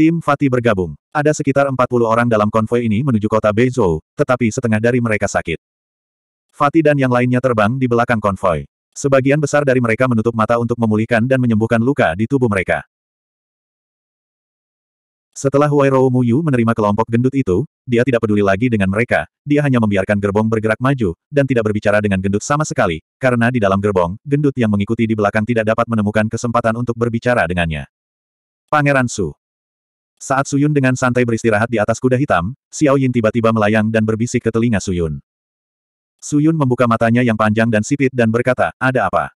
Tim Fatih bergabung. Ada sekitar 40 orang dalam konvoi ini menuju kota Beizhou, tetapi setengah dari mereka sakit. Fatih dan yang lainnya terbang di belakang konvoi. Sebagian besar dari mereka menutup mata untuk memulihkan dan menyembuhkan luka di tubuh mereka. Setelah Huairou Muyu menerima kelompok gendut itu, dia tidak peduli lagi dengan mereka, dia hanya membiarkan gerbong bergerak maju, dan tidak berbicara dengan gendut sama sekali, karena di dalam gerbong, gendut yang mengikuti di belakang tidak dapat menemukan kesempatan untuk berbicara dengannya. Pangeran Su saat Suyun dengan santai beristirahat di atas kuda hitam, Xiao Yin tiba-tiba melayang dan berbisik ke telinga Suyun. Suyun membuka matanya yang panjang dan sipit dan berkata, ada apa?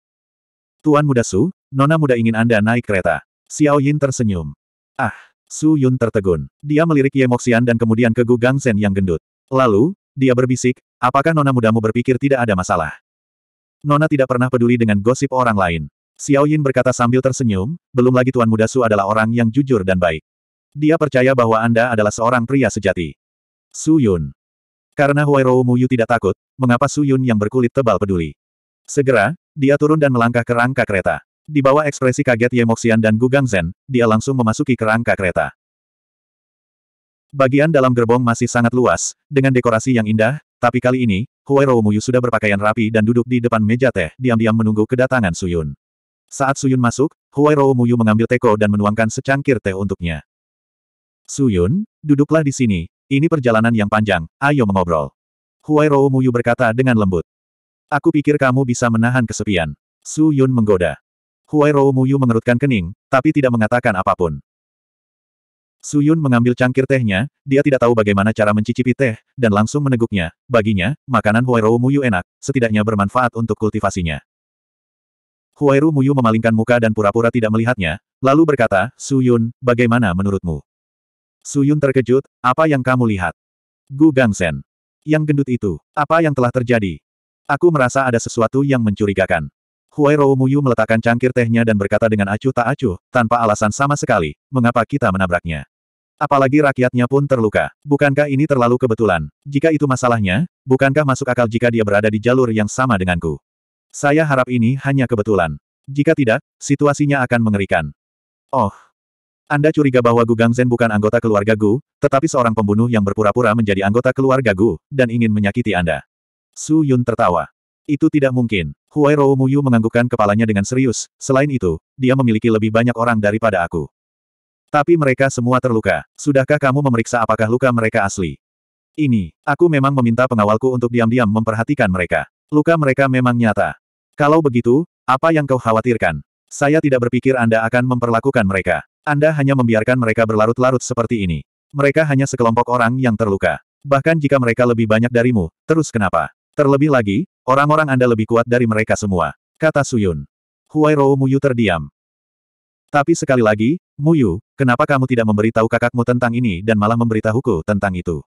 Tuan muda Su, nona muda ingin Anda naik kereta. Xiao Yin tersenyum. Ah, Su Yun tertegun. Dia melirik Ye Moxian dan kemudian ke Gu Gangsen yang gendut. Lalu, dia berbisik, apakah nona mudamu berpikir tidak ada masalah? Nona tidak pernah peduli dengan gosip orang lain. Xiao Yin berkata sambil tersenyum, belum lagi Tuan Muda Su adalah orang yang jujur dan baik. Dia percaya bahwa Anda adalah seorang pria sejati. Su Yun. Karena Huairou Muyu tidak takut, mengapa Su Yun yang berkulit tebal peduli? Segera, dia turun dan melangkah ke rangka kereta. Di bawah ekspresi kaget Ye Moxian dan Gugang Zhen, dia langsung memasuki kerangka kereta. Bagian dalam gerbong masih sangat luas, dengan dekorasi yang indah, tapi kali ini, Huairou Muyu sudah berpakaian rapi dan duduk di depan meja teh, diam-diam menunggu kedatangan Suyun. Saat Suyun masuk, Huairou Muyu mengambil teko dan menuangkan secangkir teh untuknya. Suyun, duduklah di sini, ini perjalanan yang panjang, ayo mengobrol. Huai Rou Muyu berkata dengan lembut. Aku pikir kamu bisa menahan kesepian. Su Yun menggoda. Huai Rou Muyu mengerutkan kening, tapi tidak mengatakan apapun. Su Yun mengambil cangkir tehnya, dia tidak tahu bagaimana cara mencicipi teh, dan langsung meneguknya. Baginya, makanan Huai Rou Muyu enak, setidaknya bermanfaat untuk kultivasinya. Huai Rou Muyu memalingkan muka dan pura-pura tidak melihatnya, lalu berkata, Su Yun, bagaimana menurutmu? Suyun terkejut, apa yang kamu lihat? Gu Gangsen. Yang gendut itu, apa yang telah terjadi? Aku merasa ada sesuatu yang mencurigakan. Huai Muyu meletakkan cangkir tehnya dan berkata dengan acuh tak acuh, tanpa alasan sama sekali, mengapa kita menabraknya. Apalagi rakyatnya pun terluka. Bukankah ini terlalu kebetulan? Jika itu masalahnya, bukankah masuk akal jika dia berada di jalur yang sama denganku? Saya harap ini hanya kebetulan. Jika tidak, situasinya akan mengerikan. Oh, anda curiga bahwa Gu Gangzen bukan anggota keluarga Gu, tetapi seorang pembunuh yang berpura-pura menjadi anggota keluarga Gu, dan ingin menyakiti Anda. Su Yun tertawa. Itu tidak mungkin. Huai Rou Muyu menganggukkan kepalanya dengan serius, selain itu, dia memiliki lebih banyak orang daripada aku. Tapi mereka semua terluka. Sudahkah kamu memeriksa apakah luka mereka asli? Ini, aku memang meminta pengawalku untuk diam-diam memperhatikan mereka. Luka mereka memang nyata. Kalau begitu, apa yang kau khawatirkan? Saya tidak berpikir Anda akan memperlakukan mereka. Anda hanya membiarkan mereka berlarut-larut seperti ini. Mereka hanya sekelompok orang yang terluka. Bahkan jika mereka lebih banyak darimu, terus kenapa? Terlebih lagi, orang-orang Anda lebih kuat dari mereka semua. Kata Suyun. Rou Muyu terdiam. Tapi sekali lagi, Muyu, kenapa kamu tidak memberitahu kakakmu tentang ini dan malah memberitahuku tentang itu?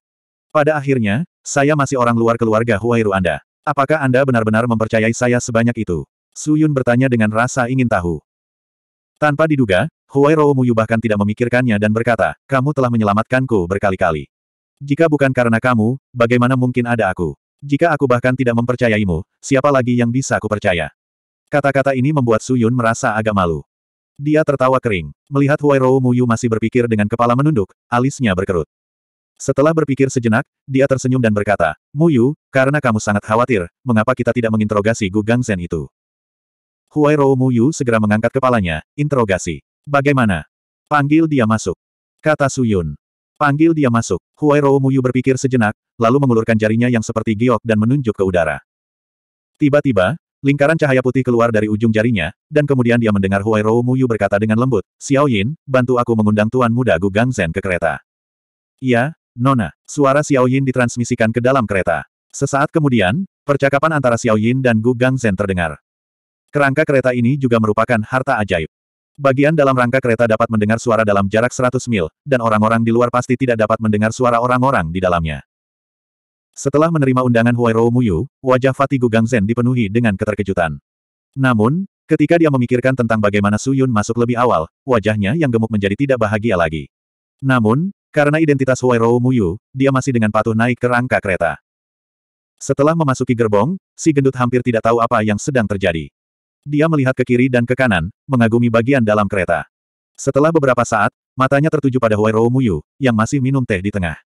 Pada akhirnya, saya masih orang luar keluarga Huairu Anda. Apakah Anda benar-benar mempercayai saya sebanyak itu? Su Yun bertanya dengan rasa ingin tahu. Tanpa diduga, Huai Rou Muyu bahkan tidak memikirkannya dan berkata, kamu telah menyelamatkanku berkali-kali. Jika bukan karena kamu, bagaimana mungkin ada aku? Jika aku bahkan tidak mempercayaimu, siapa lagi yang bisa aku percaya? Kata-kata ini membuat Su Yun merasa agak malu. Dia tertawa kering. Melihat Huai Rou Muyu masih berpikir dengan kepala menunduk, alisnya berkerut. Setelah berpikir sejenak, dia tersenyum dan berkata, Muyu, karena kamu sangat khawatir, mengapa kita tidak menginterogasi Gu Gang Zhen itu? Huai Rou Muyu segera mengangkat kepalanya, interogasi. Bagaimana? Panggil dia masuk. Kata Suyun. Panggil dia masuk. Huai Rou Muyu berpikir sejenak, lalu mengulurkan jarinya yang seperti giok dan menunjuk ke udara. Tiba-tiba, lingkaran cahaya putih keluar dari ujung jarinya, dan kemudian dia mendengar Huai Rou Muyu berkata dengan lembut, Xiao Yin, bantu aku mengundang Tuan Muda Gu Gang Zhen ke kereta. Iya, Nona. Suara Xiao Yin ditransmisikan ke dalam kereta. Sesaat kemudian, percakapan antara Xiao Yin dan Gu Gang Zhen terdengar. Kerangka kereta ini juga merupakan harta ajaib. Bagian dalam rangka kereta dapat mendengar suara dalam jarak 100 mil, dan orang-orang di luar pasti tidak dapat mendengar suara orang-orang di dalamnya. Setelah menerima undangan Huairou Muyu, wajah Fatigu Gangzen dipenuhi dengan keterkejutan. Namun, ketika dia memikirkan tentang bagaimana Suyun masuk lebih awal, wajahnya yang gemuk menjadi tidak bahagia lagi. Namun, karena identitas Huairou Muyu, dia masih dengan patuh naik ke rangka kereta. Setelah memasuki gerbong, si gendut hampir tidak tahu apa yang sedang terjadi. Dia melihat ke kiri dan ke kanan, mengagumi bagian dalam kereta. Setelah beberapa saat, matanya tertuju pada Huairou Muyu, yang masih minum teh di tengah.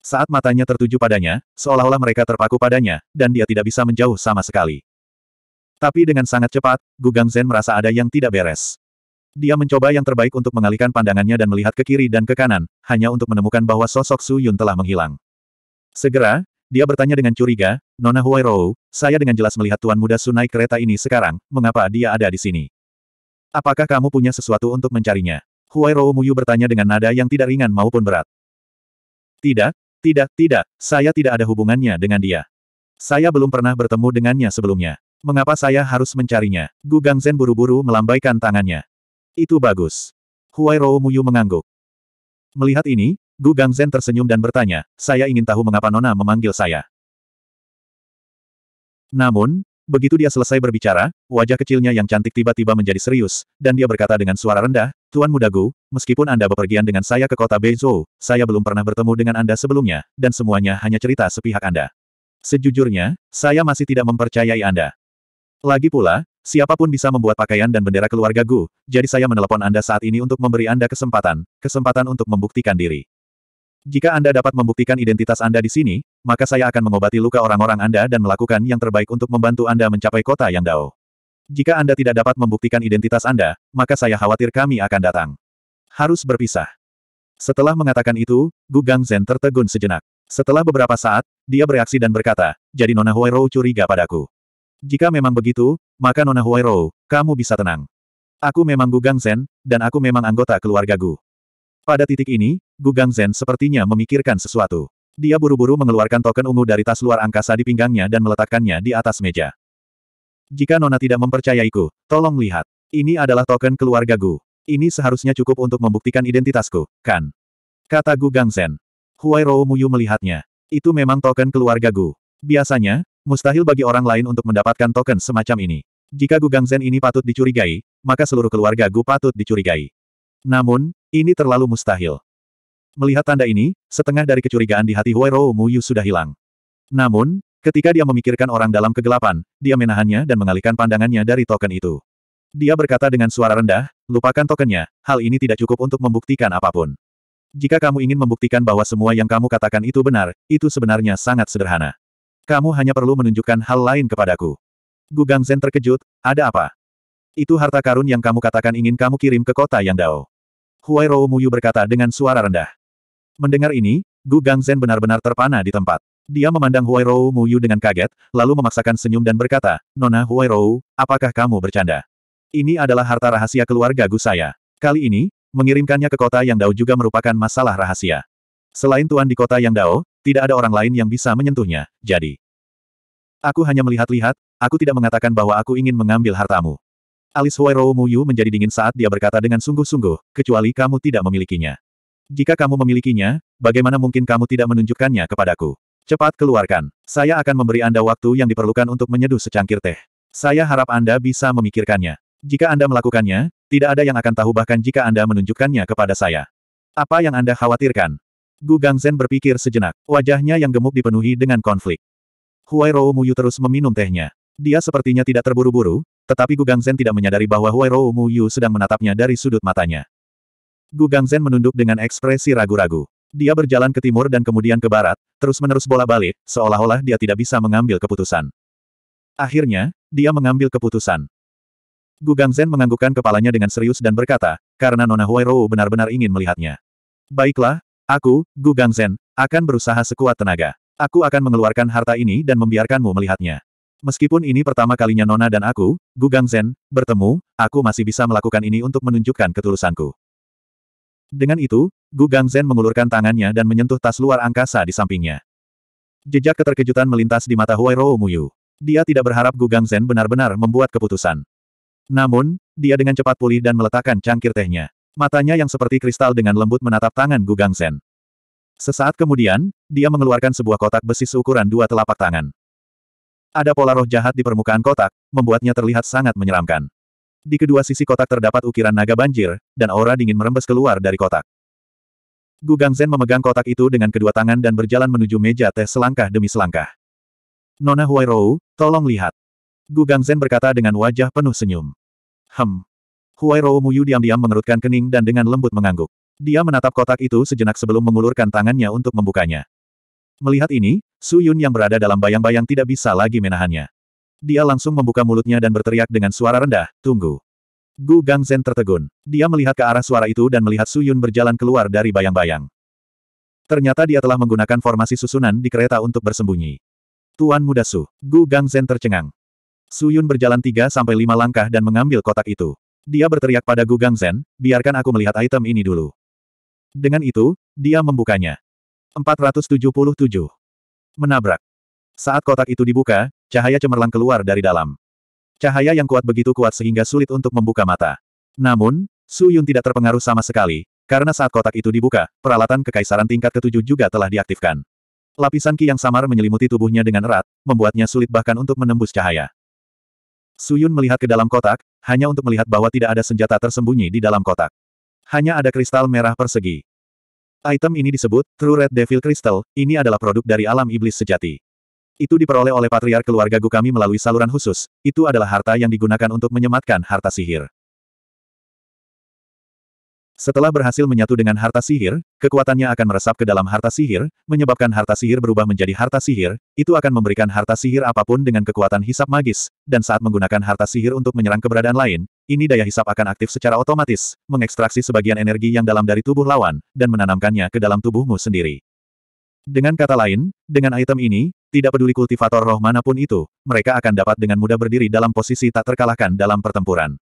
Saat matanya tertuju padanya, seolah-olah mereka terpaku padanya, dan dia tidak bisa menjauh sama sekali. Tapi dengan sangat cepat, Gu Gangzhen merasa ada yang tidak beres. Dia mencoba yang terbaik untuk mengalihkan pandangannya dan melihat ke kiri dan ke kanan, hanya untuk menemukan bahwa sosok Su Yun telah menghilang. Segera, dia bertanya dengan curiga, Nona Huairou, saya dengan jelas melihat Tuan Muda Su naik kereta ini sekarang, mengapa dia ada di sini? Apakah kamu punya sesuatu untuk mencarinya? Huairou Muyu bertanya dengan nada yang tidak ringan maupun berat. Tidak, tidak, tidak, saya tidak ada hubungannya dengan dia. Saya belum pernah bertemu dengannya sebelumnya. Mengapa saya harus mencarinya? Gu Gangzen buru-buru melambaikan tangannya. Itu bagus. Huairou Muyu mengangguk. Melihat ini, Gu Zhen tersenyum dan bertanya, saya ingin tahu mengapa Nona memanggil saya. Namun, begitu dia selesai berbicara, wajah kecilnya yang cantik tiba-tiba menjadi serius, dan dia berkata dengan suara rendah, Tuan Muda Gu, meskipun Anda bepergian dengan saya ke kota Beizhou, saya belum pernah bertemu dengan Anda sebelumnya, dan semuanya hanya cerita sepihak Anda. Sejujurnya, saya masih tidak mempercayai Anda. Lagi pula, Siapapun bisa membuat pakaian dan bendera keluarga Gu, jadi saya menelepon Anda saat ini untuk memberi Anda kesempatan, kesempatan untuk membuktikan diri. Jika Anda dapat membuktikan identitas Anda di sini, maka saya akan mengobati luka orang-orang Anda dan melakukan yang terbaik untuk membantu Anda mencapai kota yang dao. Jika Anda tidak dapat membuktikan identitas Anda, maka saya khawatir kami akan datang. Harus berpisah. Setelah mengatakan itu, Gu Gang Zhen tertegun sejenak. Setelah beberapa saat, dia bereaksi dan berkata, jadi Nona Huairou curiga padaku. Jika memang begitu, maka Nona Huairou, kamu bisa tenang. Aku memang Gu Gang Zhen, dan aku memang anggota keluarga Gu. Pada titik ini, Gugang Zen sepertinya memikirkan sesuatu. Dia buru-buru mengeluarkan token ungu dari tas luar angkasa di pinggangnya dan meletakkannya di atas meja. Jika Nona tidak mempercayaiku, tolong lihat. Ini adalah token keluarga Gu. Ini seharusnya cukup untuk membuktikan identitasku, kan? Kata Gu Zen. Huai Rou Muyu melihatnya. Itu memang token keluarga Gu. Biasanya, mustahil bagi orang lain untuk mendapatkan token semacam ini. Jika Gu Zen ini patut dicurigai, maka seluruh keluarga Gu patut dicurigai. Namun, ini terlalu mustahil. Melihat tanda ini, setengah dari kecurigaan di hati Rou Muyu sudah hilang. Namun, ketika dia memikirkan orang dalam kegelapan, dia menahannya dan mengalihkan pandangannya dari token itu. Dia berkata dengan suara rendah, lupakan tokennya, hal ini tidak cukup untuk membuktikan apapun. Jika kamu ingin membuktikan bahwa semua yang kamu katakan itu benar, itu sebenarnya sangat sederhana. Kamu hanya perlu menunjukkan hal lain kepadaku. Gugang Zen terkejut, ada apa? Itu harta karun yang kamu katakan ingin kamu kirim ke kota Yang Dao. Rou Muyu berkata dengan suara rendah. Mendengar ini, Gu Gangzhen benar-benar terpana di tempat. Dia memandang Huairou Yu dengan kaget, lalu memaksakan senyum dan berkata, Nona Huairou, apakah kamu bercanda? Ini adalah harta rahasia keluarga Gu saya. Kali ini, mengirimkannya ke kota yang Dao juga merupakan masalah rahasia. Selain Tuan di kota yang Dao, tidak ada orang lain yang bisa menyentuhnya, jadi. Aku hanya melihat-lihat, aku tidak mengatakan bahwa aku ingin mengambil hartamu. Alis Huairou Yu menjadi dingin saat dia berkata dengan sungguh-sungguh, kecuali kamu tidak memilikinya. Jika kamu memilikinya, bagaimana mungkin kamu tidak menunjukkannya kepadaku? Cepat keluarkan. Saya akan memberi Anda waktu yang diperlukan untuk menyeduh secangkir teh. Saya harap Anda bisa memikirkannya. Jika Anda melakukannya, tidak ada yang akan tahu bahkan jika Anda menunjukkannya kepada saya. Apa yang Anda khawatirkan? Gu Zen berpikir sejenak. Wajahnya yang gemuk dipenuhi dengan konflik. Huai Rou Yu terus meminum tehnya. Dia sepertinya tidak terburu-buru, tetapi Gu Zen tidak menyadari bahwa Huai Rou Yu sedang menatapnya dari sudut matanya. Gu Gangzhen menunduk dengan ekspresi ragu-ragu. Dia berjalan ke timur dan kemudian ke barat, terus-menerus bola balik, seolah-olah dia tidak bisa mengambil keputusan. Akhirnya, dia mengambil keputusan. Gu Gangzhen menganggukkan kepalanya dengan serius dan berkata, karena Nona Huairou benar-benar ingin melihatnya. Baiklah, aku, Gu Gangzhen, akan berusaha sekuat tenaga. Aku akan mengeluarkan harta ini dan membiarkanmu melihatnya. Meskipun ini pertama kalinya Nona dan aku, Gu Gangzhen, bertemu, aku masih bisa melakukan ini untuk menunjukkan ketulusanku. Dengan itu, Gu Zen mengulurkan tangannya dan menyentuh tas luar angkasa di sampingnya. Jejak keterkejutan melintas di mata Huai Rou Muyu. Dia tidak berharap Gu Zen benar-benar membuat keputusan. Namun, dia dengan cepat pulih dan meletakkan cangkir tehnya. Matanya yang seperti kristal dengan lembut menatap tangan Gu Zen. Sesaat kemudian, dia mengeluarkan sebuah kotak besi seukuran dua telapak tangan. Ada pola roh jahat di permukaan kotak, membuatnya terlihat sangat menyeramkan. Di kedua sisi kotak terdapat ukiran naga banjir, dan aura dingin merembes keluar dari kotak. Gu Gangzen memegang kotak itu dengan kedua tangan dan berjalan menuju meja teh selangkah demi selangkah. Nona Huairou, tolong lihat. Gu Gangzen berkata dengan wajah penuh senyum. Hem. Huairou Muyu diam-diam mengerutkan kening dan dengan lembut mengangguk. Dia menatap kotak itu sejenak sebelum mengulurkan tangannya untuk membukanya. Melihat ini, Su Yun yang berada dalam bayang-bayang tidak bisa lagi menahannya. Dia langsung membuka mulutnya dan berteriak dengan suara rendah, tunggu. Gu Zen tertegun. Dia melihat ke arah suara itu dan melihat Su Yun berjalan keluar dari bayang-bayang. Ternyata dia telah menggunakan formasi susunan di kereta untuk bersembunyi. Tuan Muda Su, Gu Gangzhen tercengang. Su Yun berjalan 3-5 langkah dan mengambil kotak itu. Dia berteriak pada Gu Zen, biarkan aku melihat item ini dulu. Dengan itu, dia membukanya. 477. Menabrak. Saat kotak itu dibuka, cahaya cemerlang keluar dari dalam. Cahaya yang kuat begitu kuat sehingga sulit untuk membuka mata. Namun, Su Yun tidak terpengaruh sama sekali, karena saat kotak itu dibuka, peralatan kekaisaran tingkat ketujuh juga telah diaktifkan. Lapisan ki yang samar menyelimuti tubuhnya dengan erat, membuatnya sulit bahkan untuk menembus cahaya. Su Yun melihat ke dalam kotak, hanya untuk melihat bahwa tidak ada senjata tersembunyi di dalam kotak. Hanya ada kristal merah persegi. Item ini disebut True Red Devil Crystal, ini adalah produk dari alam iblis sejati. Itu diperoleh oleh patriar keluarga Gu kami melalui saluran khusus. Itu adalah harta yang digunakan untuk menyematkan harta sihir. Setelah berhasil menyatu dengan harta sihir, kekuatannya akan meresap ke dalam harta sihir, menyebabkan harta sihir berubah menjadi harta sihir, itu akan memberikan harta sihir apapun dengan kekuatan hisap magis, dan saat menggunakan harta sihir untuk menyerang keberadaan lain, ini daya hisap akan aktif secara otomatis, mengekstraksi sebagian energi yang dalam dari tubuh lawan, dan menanamkannya ke dalam tubuhmu sendiri. Dengan kata lain, dengan item ini, tidak peduli kultivator roh manapun itu, mereka akan dapat dengan mudah berdiri dalam posisi tak terkalahkan dalam pertempuran.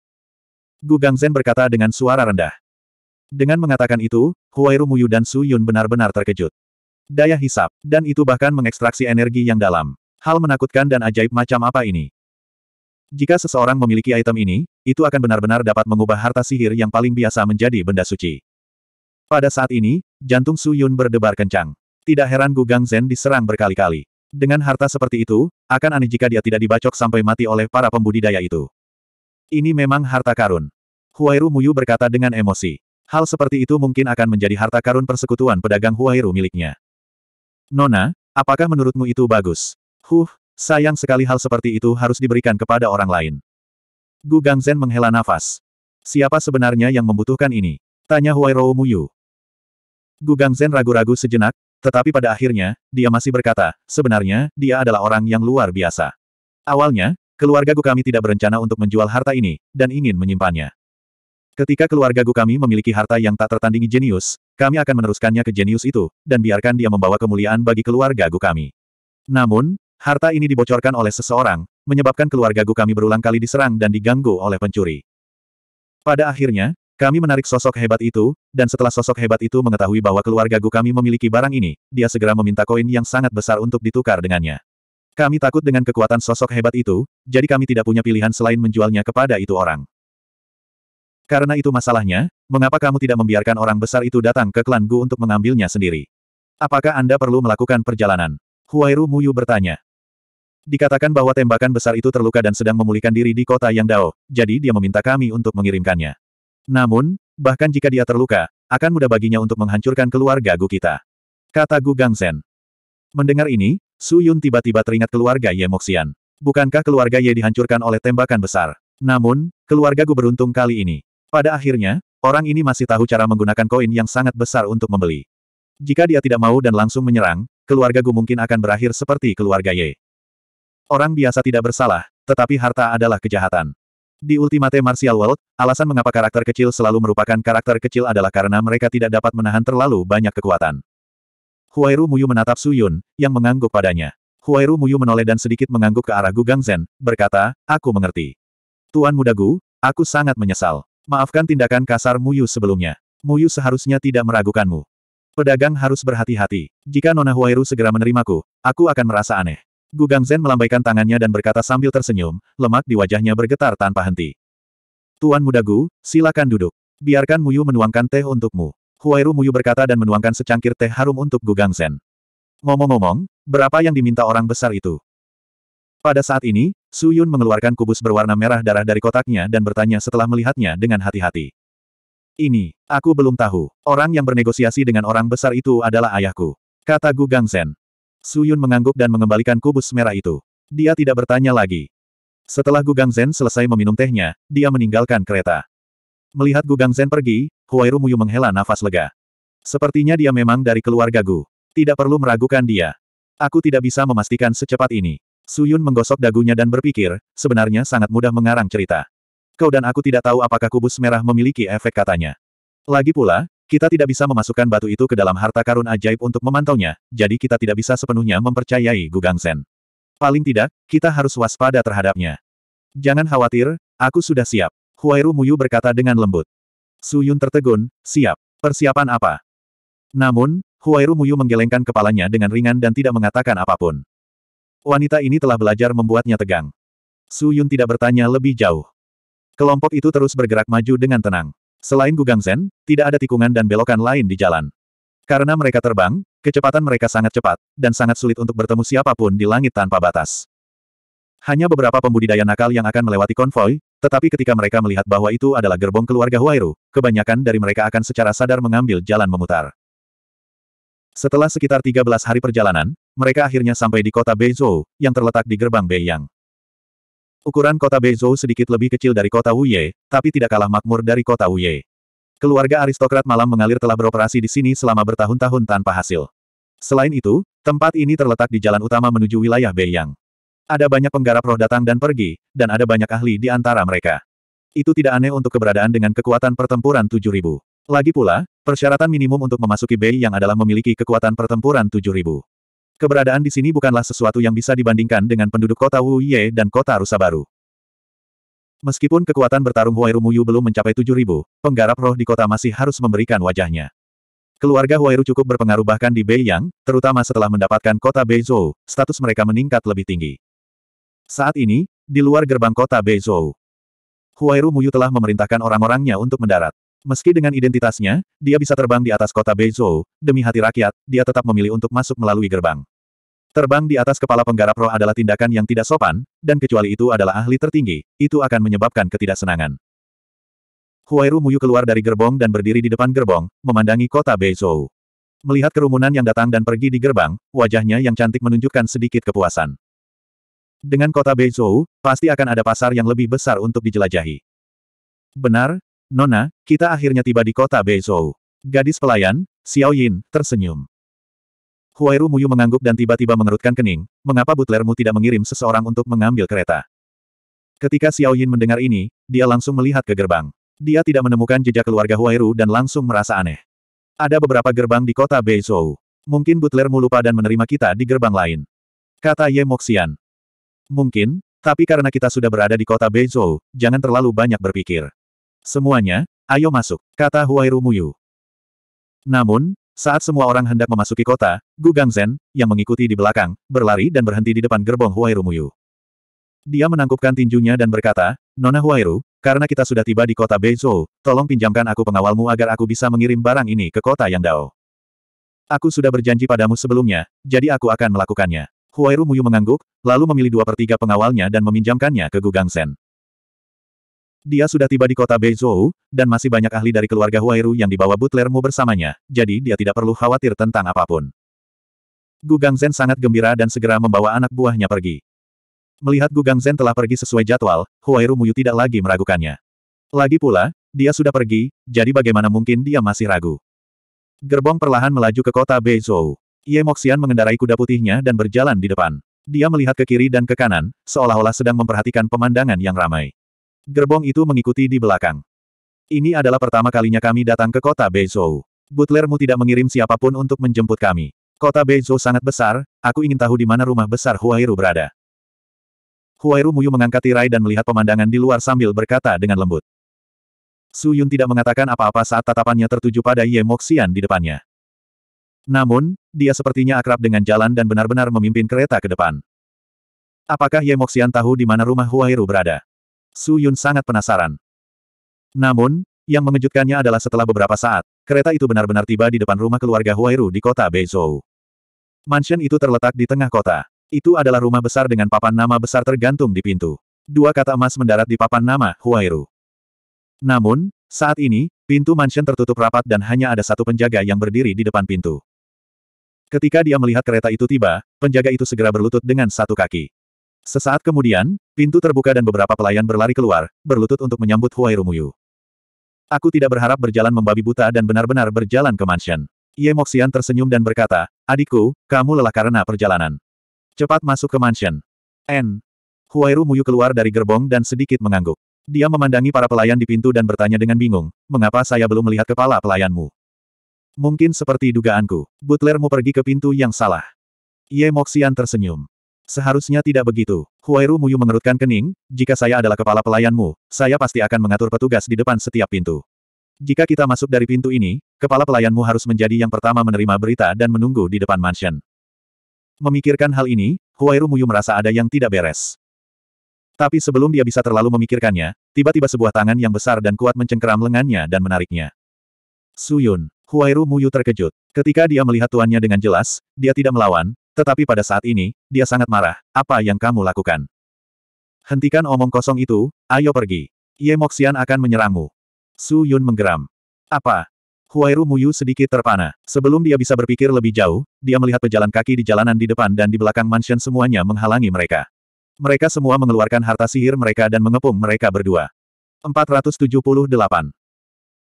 Gu Zen berkata dengan suara rendah. Dengan mengatakan itu, Huairu Muyu dan Su Yun benar-benar terkejut. Daya hisap, dan itu bahkan mengekstraksi energi yang dalam. Hal menakutkan dan ajaib macam apa ini? Jika seseorang memiliki item ini, itu akan benar-benar dapat mengubah harta sihir yang paling biasa menjadi benda suci. Pada saat ini, jantung Su Yun berdebar kencang. Tidak heran Gu Zen diserang berkali-kali. Dengan harta seperti itu, akan aneh jika dia tidak dibacok sampai mati oleh para pembudidaya itu. Ini memang harta karun. Huairu Muyu berkata dengan emosi. Hal seperti itu mungkin akan menjadi harta karun persekutuan pedagang Huairu miliknya. Nona, apakah menurutmu itu bagus? Huh, sayang sekali hal seperti itu harus diberikan kepada orang lain. Gu Zen menghela nafas. Siapa sebenarnya yang membutuhkan ini? Tanya Huairu Muyu. Gu Zen ragu-ragu sejenak, tetapi pada akhirnya, dia masih berkata, sebenarnya, dia adalah orang yang luar biasa. Awalnya, keluarga Gu kami tidak berencana untuk menjual harta ini, dan ingin menyimpannya. Ketika keluarga Gu kami memiliki harta yang tak tertandingi jenius, kami akan meneruskannya ke jenius itu, dan biarkan dia membawa kemuliaan bagi keluarga Gu kami. Namun, harta ini dibocorkan oleh seseorang, menyebabkan keluarga Gu kami berulang kali diserang dan diganggu oleh pencuri. Pada akhirnya, kami menarik sosok hebat itu, dan setelah sosok hebat itu mengetahui bahwa keluarga Gu kami memiliki barang ini, dia segera meminta koin yang sangat besar untuk ditukar dengannya. Kami takut dengan kekuatan sosok hebat itu, jadi kami tidak punya pilihan selain menjualnya kepada itu orang. Karena itu masalahnya, mengapa kamu tidak membiarkan orang besar itu datang ke klan Gu untuk mengambilnya sendiri? Apakah Anda perlu melakukan perjalanan? Huairu Muyu bertanya. Dikatakan bahwa tembakan besar itu terluka dan sedang memulihkan diri di kota Yang Dao, jadi dia meminta kami untuk mengirimkannya. Namun, bahkan jika dia terluka, akan mudah baginya untuk menghancurkan keluarga Gu kita. Kata Gu Gangzen. Mendengar ini, Su Yun tiba-tiba teringat keluarga Ye Moxian. Bukankah keluarga Ye dihancurkan oleh tembakan besar? Namun, keluarga Gu beruntung kali ini. Pada akhirnya, orang ini masih tahu cara menggunakan koin yang sangat besar untuk membeli. Jika dia tidak mau dan langsung menyerang, keluarga Gu mungkin akan berakhir seperti keluarga Ye. Orang biasa tidak bersalah, tetapi harta adalah kejahatan. Di Ultimate Martial World, alasan mengapa karakter kecil selalu merupakan karakter kecil adalah karena mereka tidak dapat menahan terlalu banyak kekuatan. Huairu Muyu menatap Su Yun yang mengangguk padanya. Huairu Muyu menoleh dan sedikit mengangguk ke arah Gu Gangzen, berkata, aku mengerti. Tuan Muda Gu, aku sangat menyesal. Maafkan tindakan kasar Muyu sebelumnya. Muyu seharusnya tidak meragukanmu. Pedagang harus berhati-hati. Jika Nona Huairu segera menerimaku, aku akan merasa aneh. Gugang Zen melambaikan tangannya dan berkata sambil tersenyum, lemak di wajahnya bergetar tanpa henti. Tuan muda Gu, silakan duduk. Biarkan Muyu menuangkan teh untukmu. Huairu Muyu berkata dan menuangkan secangkir teh harum untuk Gugang Zen. Ngomong-ngomong, berapa yang diminta orang besar itu? Pada saat ini, Su Yun mengeluarkan kubus berwarna merah darah dari kotaknya dan bertanya setelah melihatnya dengan hati-hati. Ini, aku belum tahu. Orang yang bernegosiasi dengan orang besar itu adalah ayahku. Kata Gu Zen. Suyun mengangguk dan mengembalikan kubus merah itu. Dia tidak bertanya lagi. Setelah Gugang Zen selesai meminum tehnya, dia meninggalkan kereta. Melihat Gugang Zen pergi, Huairu Muyu menghela nafas lega. Sepertinya dia memang dari keluarga Gu. Tidak perlu meragukan dia. Aku tidak bisa memastikan secepat ini. Suyun menggosok dagunya dan berpikir, sebenarnya sangat mudah mengarang cerita. Kau dan aku tidak tahu apakah kubus merah memiliki efek katanya. Lagi pula, kita tidak bisa memasukkan batu itu ke dalam harta karun ajaib untuk memantaunya, jadi kita tidak bisa sepenuhnya mempercayai Gugang Sen. Paling tidak, kita harus waspada terhadapnya. Jangan khawatir, aku sudah siap. Huairu Muyu berkata dengan lembut. Su Yun tertegun, siap. Persiapan apa? Namun, Huairu Muyu menggelengkan kepalanya dengan ringan dan tidak mengatakan apapun. Wanita ini telah belajar membuatnya tegang. Su Yun tidak bertanya lebih jauh. Kelompok itu terus bergerak maju dengan tenang. Selain Gugang Zen, tidak ada tikungan dan belokan lain di jalan. Karena mereka terbang, kecepatan mereka sangat cepat, dan sangat sulit untuk bertemu siapapun di langit tanpa batas. Hanya beberapa pembudidaya nakal yang akan melewati konvoi, tetapi ketika mereka melihat bahwa itu adalah gerbong keluarga Huairu, kebanyakan dari mereka akan secara sadar mengambil jalan memutar. Setelah sekitar 13 hari perjalanan, mereka akhirnya sampai di kota Beizhou, yang terletak di gerbang Beiyang. Ukuran kota Beizhou sedikit lebih kecil dari kota Wuye, tapi tidak kalah makmur dari kota Wuye. Keluarga aristokrat malam mengalir telah beroperasi di sini selama bertahun-tahun tanpa hasil. Selain itu, tempat ini terletak di jalan utama menuju wilayah Beiyang. Ada banyak penggarap roh datang dan pergi, dan ada banyak ahli di antara mereka. Itu tidak aneh untuk keberadaan dengan kekuatan pertempuran 7000. Lagi pula, persyaratan minimum untuk memasuki Beiyang adalah memiliki kekuatan pertempuran 7000. Keberadaan di sini bukanlah sesuatu yang bisa dibandingkan dengan penduduk kota Wu Ye dan kota Rusa Baru. Meskipun kekuatan bertarung Huairu Muyu belum mencapai 7.000, penggarap roh di kota masih harus memberikan wajahnya. Keluarga Huairu cukup berpengaruh bahkan di Beiyang, terutama setelah mendapatkan kota Beizhou, status mereka meningkat lebih tinggi. Saat ini, di luar gerbang kota Beizhou, Huairu Muyu telah memerintahkan orang-orangnya untuk mendarat. Meski dengan identitasnya, dia bisa terbang di atas kota Beizhou, demi hati rakyat, dia tetap memilih untuk masuk melalui gerbang. Terbang di atas kepala penggarap roh adalah tindakan yang tidak sopan, dan kecuali itu adalah ahli tertinggi, itu akan menyebabkan ketidaksenangan. Huairu Muyu keluar dari gerbong dan berdiri di depan gerbong, memandangi kota Beizhou. Melihat kerumunan yang datang dan pergi di gerbang, wajahnya yang cantik menunjukkan sedikit kepuasan. Dengan kota Beizhou, pasti akan ada pasar yang lebih besar untuk dijelajahi. Benar, Nona, kita akhirnya tiba di kota Beizhou. Gadis pelayan, Xiao Yin, tersenyum. Huairu Muyu mengangguk dan tiba-tiba mengerutkan kening, mengapa butlermu tidak mengirim seseorang untuk mengambil kereta? Ketika Xiao Yin mendengar ini, dia langsung melihat ke gerbang. Dia tidak menemukan jejak keluarga Huairu dan langsung merasa aneh. Ada beberapa gerbang di kota Beizhou. Mungkin butlermu lupa dan menerima kita di gerbang lain. Kata Ye Moxian. Mungkin, tapi karena kita sudah berada di kota Beizhou, jangan terlalu banyak berpikir. Semuanya, ayo masuk, kata Huairu Muyu. Namun, saat semua orang hendak memasuki kota, Gu Zen, yang mengikuti di belakang, berlari dan berhenti di depan gerbong Huairu Muyu. Dia menangkupkan tinjunya dan berkata, Nona Huairu, karena kita sudah tiba di kota Beizhou, tolong pinjamkan aku pengawalmu agar aku bisa mengirim barang ini ke kota Yandao. Aku sudah berjanji padamu sebelumnya, jadi aku akan melakukannya. Huairu Muyu mengangguk, lalu memilih dua per tiga pengawalnya dan meminjamkannya ke Gu Zen. Dia sudah tiba di kota Beizhou, dan masih banyak ahli dari keluarga Huairu yang dibawa butlermu bersamanya, jadi dia tidak perlu khawatir tentang apapun. Gu Gangzhen sangat gembira dan segera membawa anak buahnya pergi. Melihat Gu Gangzhen telah pergi sesuai jadwal, Huairu Muyu tidak lagi meragukannya. Lagi pula, dia sudah pergi, jadi bagaimana mungkin dia masih ragu. Gerbong perlahan melaju ke kota Beizhou. Ye Moxian mengendarai kuda putihnya dan berjalan di depan. Dia melihat ke kiri dan ke kanan, seolah-olah sedang memperhatikan pemandangan yang ramai. Gerbong itu mengikuti di belakang. Ini adalah pertama kalinya kami datang ke kota Beizhou. Butlermu tidak mengirim siapapun untuk menjemput kami. Kota Beizhou sangat besar, aku ingin tahu di mana rumah besar Huairu berada. Huairu Muyu mengangkat tirai dan melihat pemandangan di luar sambil berkata dengan lembut. Su Yun tidak mengatakan apa-apa saat tatapannya tertuju pada Ye Moxian di depannya. Namun, dia sepertinya akrab dengan jalan dan benar-benar memimpin kereta ke depan. Apakah Ye Moxian tahu di mana rumah Huairu berada? Su Yun sangat penasaran. Namun, yang mengejutkannya adalah setelah beberapa saat, kereta itu benar-benar tiba di depan rumah keluarga Huairu di kota Beizhou. Mansion itu terletak di tengah kota. Itu adalah rumah besar dengan papan nama besar tergantung di pintu. Dua kata emas mendarat di papan nama Huairu. Namun, saat ini, pintu mansion tertutup rapat dan hanya ada satu penjaga yang berdiri di depan pintu. Ketika dia melihat kereta itu tiba, penjaga itu segera berlutut dengan satu kaki. Sesaat kemudian, pintu terbuka dan beberapa pelayan berlari keluar, berlutut untuk menyambut Huai Rumuyu. Aku tidak berharap berjalan membabi buta dan benar-benar berjalan ke mansion. Ye Moxian tersenyum dan berkata, adikku, kamu lelah karena perjalanan. Cepat masuk ke mansion. N. Huai Rumuyu keluar dari gerbong dan sedikit mengangguk. Dia memandangi para pelayan di pintu dan bertanya dengan bingung, mengapa saya belum melihat kepala pelayanmu? Mungkin seperti dugaanku, butlermu pergi ke pintu yang salah. Ye Moxian tersenyum. Seharusnya tidak begitu. Huairu Muyu mengerutkan kening, jika saya adalah kepala pelayanmu, saya pasti akan mengatur petugas di depan setiap pintu. Jika kita masuk dari pintu ini, kepala pelayanmu harus menjadi yang pertama menerima berita dan menunggu di depan mansion. Memikirkan hal ini, Huairu Muyu merasa ada yang tidak beres. Tapi sebelum dia bisa terlalu memikirkannya, tiba-tiba sebuah tangan yang besar dan kuat mencengkeram lengannya dan menariknya. Suyun, Huairu Muyu terkejut. Ketika dia melihat tuannya dengan jelas, dia tidak melawan, tetapi pada saat ini, dia sangat marah. Apa yang kamu lakukan? Hentikan omong kosong itu, ayo pergi. Ye Moxian akan menyerangmu. Su Yun menggeram. Apa? Huairu Muyu sedikit terpana. Sebelum dia bisa berpikir lebih jauh, dia melihat pejalan kaki di jalanan di depan dan di belakang mansion semuanya menghalangi mereka. Mereka semua mengeluarkan harta sihir mereka dan mengepung mereka berdua. 478.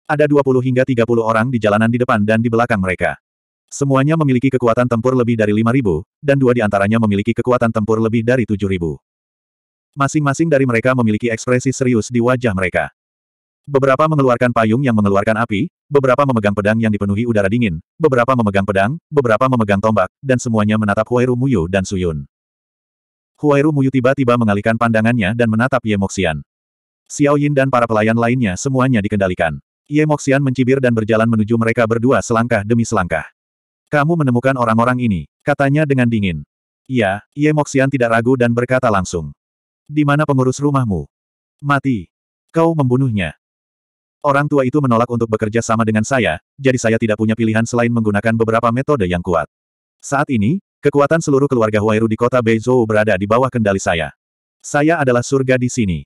Ada 20 hingga 30 orang di jalanan di depan dan di belakang mereka. Semuanya memiliki kekuatan tempur lebih dari 5.000, dan dua di antaranya memiliki kekuatan tempur lebih dari 7.000. Masing-masing dari mereka memiliki ekspresi serius di wajah mereka. Beberapa mengeluarkan payung yang mengeluarkan api, beberapa memegang pedang yang dipenuhi udara dingin, beberapa memegang pedang, beberapa memegang tombak, dan semuanya menatap Huairu Muyu dan Suyun. Huairu Muyu tiba-tiba mengalihkan pandangannya dan menatap Ye Moxian, Xiao Yin dan para pelayan lainnya semuanya dikendalikan. Ye Moxian mencibir dan berjalan menuju mereka berdua selangkah demi selangkah. Kamu menemukan orang-orang ini, katanya dengan dingin. Iya, Ye Moxian tidak ragu dan berkata langsung. Di mana pengurus rumahmu? Mati. Kau membunuhnya. Orang tua itu menolak untuk bekerja sama dengan saya, jadi saya tidak punya pilihan selain menggunakan beberapa metode yang kuat. Saat ini, kekuatan seluruh keluarga Huairu di kota Beizhou berada di bawah kendali saya. Saya adalah surga di sini.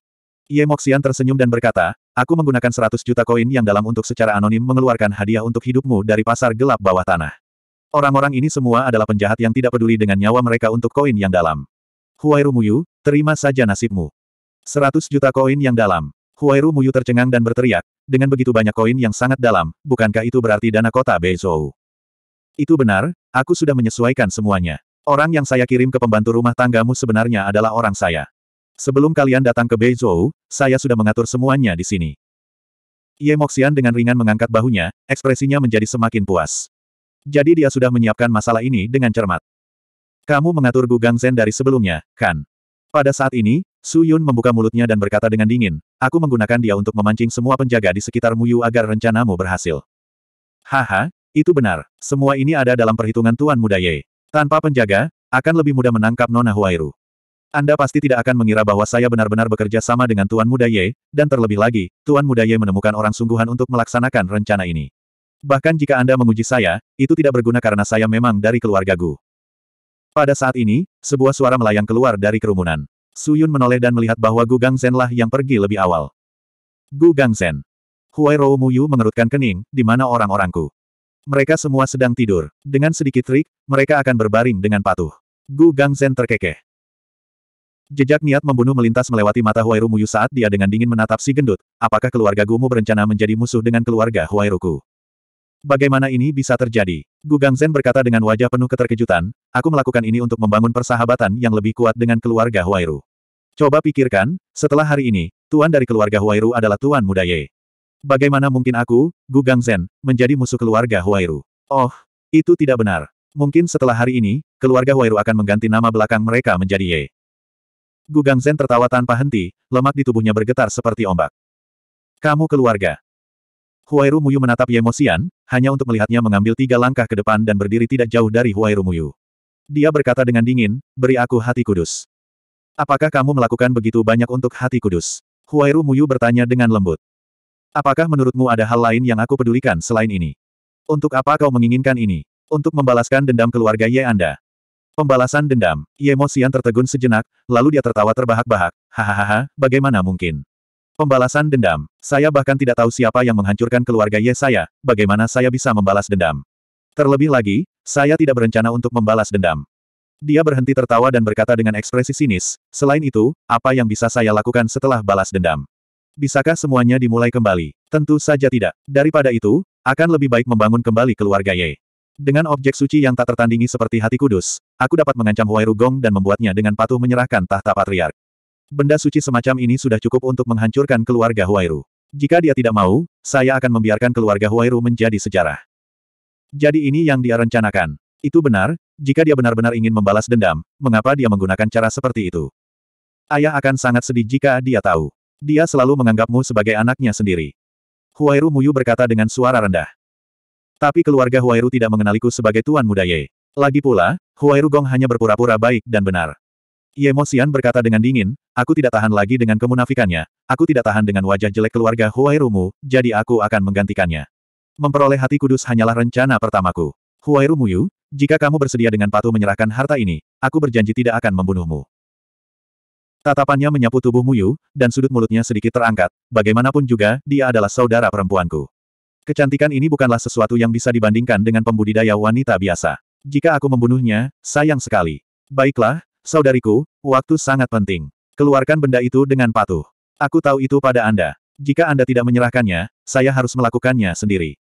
Ye Moxian tersenyum dan berkata, aku menggunakan 100 juta koin yang dalam untuk secara anonim mengeluarkan hadiah untuk hidupmu dari pasar gelap bawah tanah. Orang-orang ini semua adalah penjahat yang tidak peduli dengan nyawa mereka untuk koin yang dalam. Huairu Muyu, terima saja nasibmu. Seratus juta koin yang dalam. Huairu Muyu tercengang dan berteriak, dengan begitu banyak koin yang sangat dalam, bukankah itu berarti dana kota Beizhou? Itu benar, aku sudah menyesuaikan semuanya. Orang yang saya kirim ke pembantu rumah tanggamu sebenarnya adalah orang saya. Sebelum kalian datang ke Beizhou, saya sudah mengatur semuanya di sini. Ye Moxian dengan ringan mengangkat bahunya, ekspresinya menjadi semakin puas. Jadi dia sudah menyiapkan masalah ini dengan cermat. Kamu mengatur Gugang Zen dari sebelumnya, kan? Pada saat ini, Su Yun membuka mulutnya dan berkata dengan dingin, aku menggunakan dia untuk memancing semua penjaga di sekitar Muyu agar rencanamu berhasil. Haha, itu benar. Semua ini ada dalam perhitungan Tuan Muda Ye. Tanpa penjaga, akan lebih mudah menangkap Nona Huairu. Anda pasti tidak akan mengira bahwa saya benar-benar bekerja sama dengan Tuan Muda Ye, dan terlebih lagi, Tuan Muda Ye menemukan orang sungguhan untuk melaksanakan rencana ini. Bahkan jika Anda menguji saya, itu tidak berguna karena saya memang dari keluarga Gu. Pada saat ini, sebuah suara melayang keluar dari kerumunan. Su Yun menoleh dan melihat bahwa Gu Gangzen lah yang pergi lebih awal. Gu Gangzen. Huai Rou Yu mengerutkan kening, di mana orang-orangku. Mereka semua sedang tidur. Dengan sedikit trik, mereka akan berbaring dengan patuh. Gu Gangzen terkekeh. Jejak niat membunuh melintas melewati mata Huairu Yu saat dia dengan dingin menatap si gendut. Apakah keluarga Gumu berencana menjadi musuh dengan keluarga Huairuku? Bagaimana ini bisa terjadi? Gu Gangzen berkata dengan wajah penuh keterkejutan, aku melakukan ini untuk membangun persahabatan yang lebih kuat dengan keluarga Huairu. Coba pikirkan, setelah hari ini, tuan dari keluarga Huairu adalah tuan muda Ye. Bagaimana mungkin aku, Gu Gangzen, menjadi musuh keluarga Huairu? Oh, itu tidak benar. Mungkin setelah hari ini, keluarga Huairu akan mengganti nama belakang mereka menjadi Ye. Gu Gangzen tertawa tanpa henti, lemak di tubuhnya bergetar seperti ombak. Kamu keluarga. Huairu Muyu menatap Ye Mosian, hanya untuk melihatnya mengambil tiga langkah ke depan dan berdiri tidak jauh dari Huai Rumuyu. Dia berkata dengan dingin, beri aku hati kudus. Apakah kamu melakukan begitu banyak untuk hati kudus? Huai Rumuyu bertanya dengan lembut. Apakah menurutmu ada hal lain yang aku pedulikan selain ini? Untuk apa kau menginginkan ini? Untuk membalaskan dendam keluarga Ye Anda. Pembalasan dendam, Ye Mo Xian tertegun sejenak, lalu dia tertawa terbahak-bahak. Hahaha, bagaimana mungkin? Pembalasan dendam. Saya bahkan tidak tahu siapa yang menghancurkan keluarga Ye saya, bagaimana saya bisa membalas dendam. Terlebih lagi, saya tidak berencana untuk membalas dendam. Dia berhenti tertawa dan berkata dengan ekspresi sinis, selain itu, apa yang bisa saya lakukan setelah balas dendam? Bisakah semuanya dimulai kembali? Tentu saja tidak. Daripada itu, akan lebih baik membangun kembali keluarga Ye. Dengan objek suci yang tak tertandingi seperti hati kudus, aku dapat mengancam Huairu Gong dan membuatnya dengan patuh menyerahkan tahta patriark. Benda suci semacam ini sudah cukup untuk menghancurkan keluarga Huairu. Jika dia tidak mau, saya akan membiarkan keluarga Huairu menjadi sejarah. Jadi ini yang dia rencanakan. Itu benar, jika dia benar-benar ingin membalas dendam, mengapa dia menggunakan cara seperti itu? Ayah akan sangat sedih jika dia tahu. Dia selalu menganggapmu sebagai anaknya sendiri. Huairu Muyu berkata dengan suara rendah. Tapi keluarga Huairu tidak mengenaliku sebagai Tuan Muda Ye. Lagi pula, Huairu Gong hanya berpura-pura baik dan benar. Ye Mo berkata dengan dingin, aku tidak tahan lagi dengan kemunafikannya, aku tidak tahan dengan wajah jelek keluarga Huai Rumu, jadi aku akan menggantikannya. Memperoleh hati kudus hanyalah rencana pertamaku. Huai Yu, jika kamu bersedia dengan patuh menyerahkan harta ini, aku berjanji tidak akan membunuhmu. Tatapannya menyapu tubuh Muyu, dan sudut mulutnya sedikit terangkat, bagaimanapun juga, dia adalah saudara perempuanku. Kecantikan ini bukanlah sesuatu yang bisa dibandingkan dengan pembudidaya wanita biasa. Jika aku membunuhnya, sayang sekali. Baiklah, Saudariku, waktu sangat penting. Keluarkan benda itu dengan patuh. Aku tahu itu pada Anda. Jika Anda tidak menyerahkannya, saya harus melakukannya sendiri.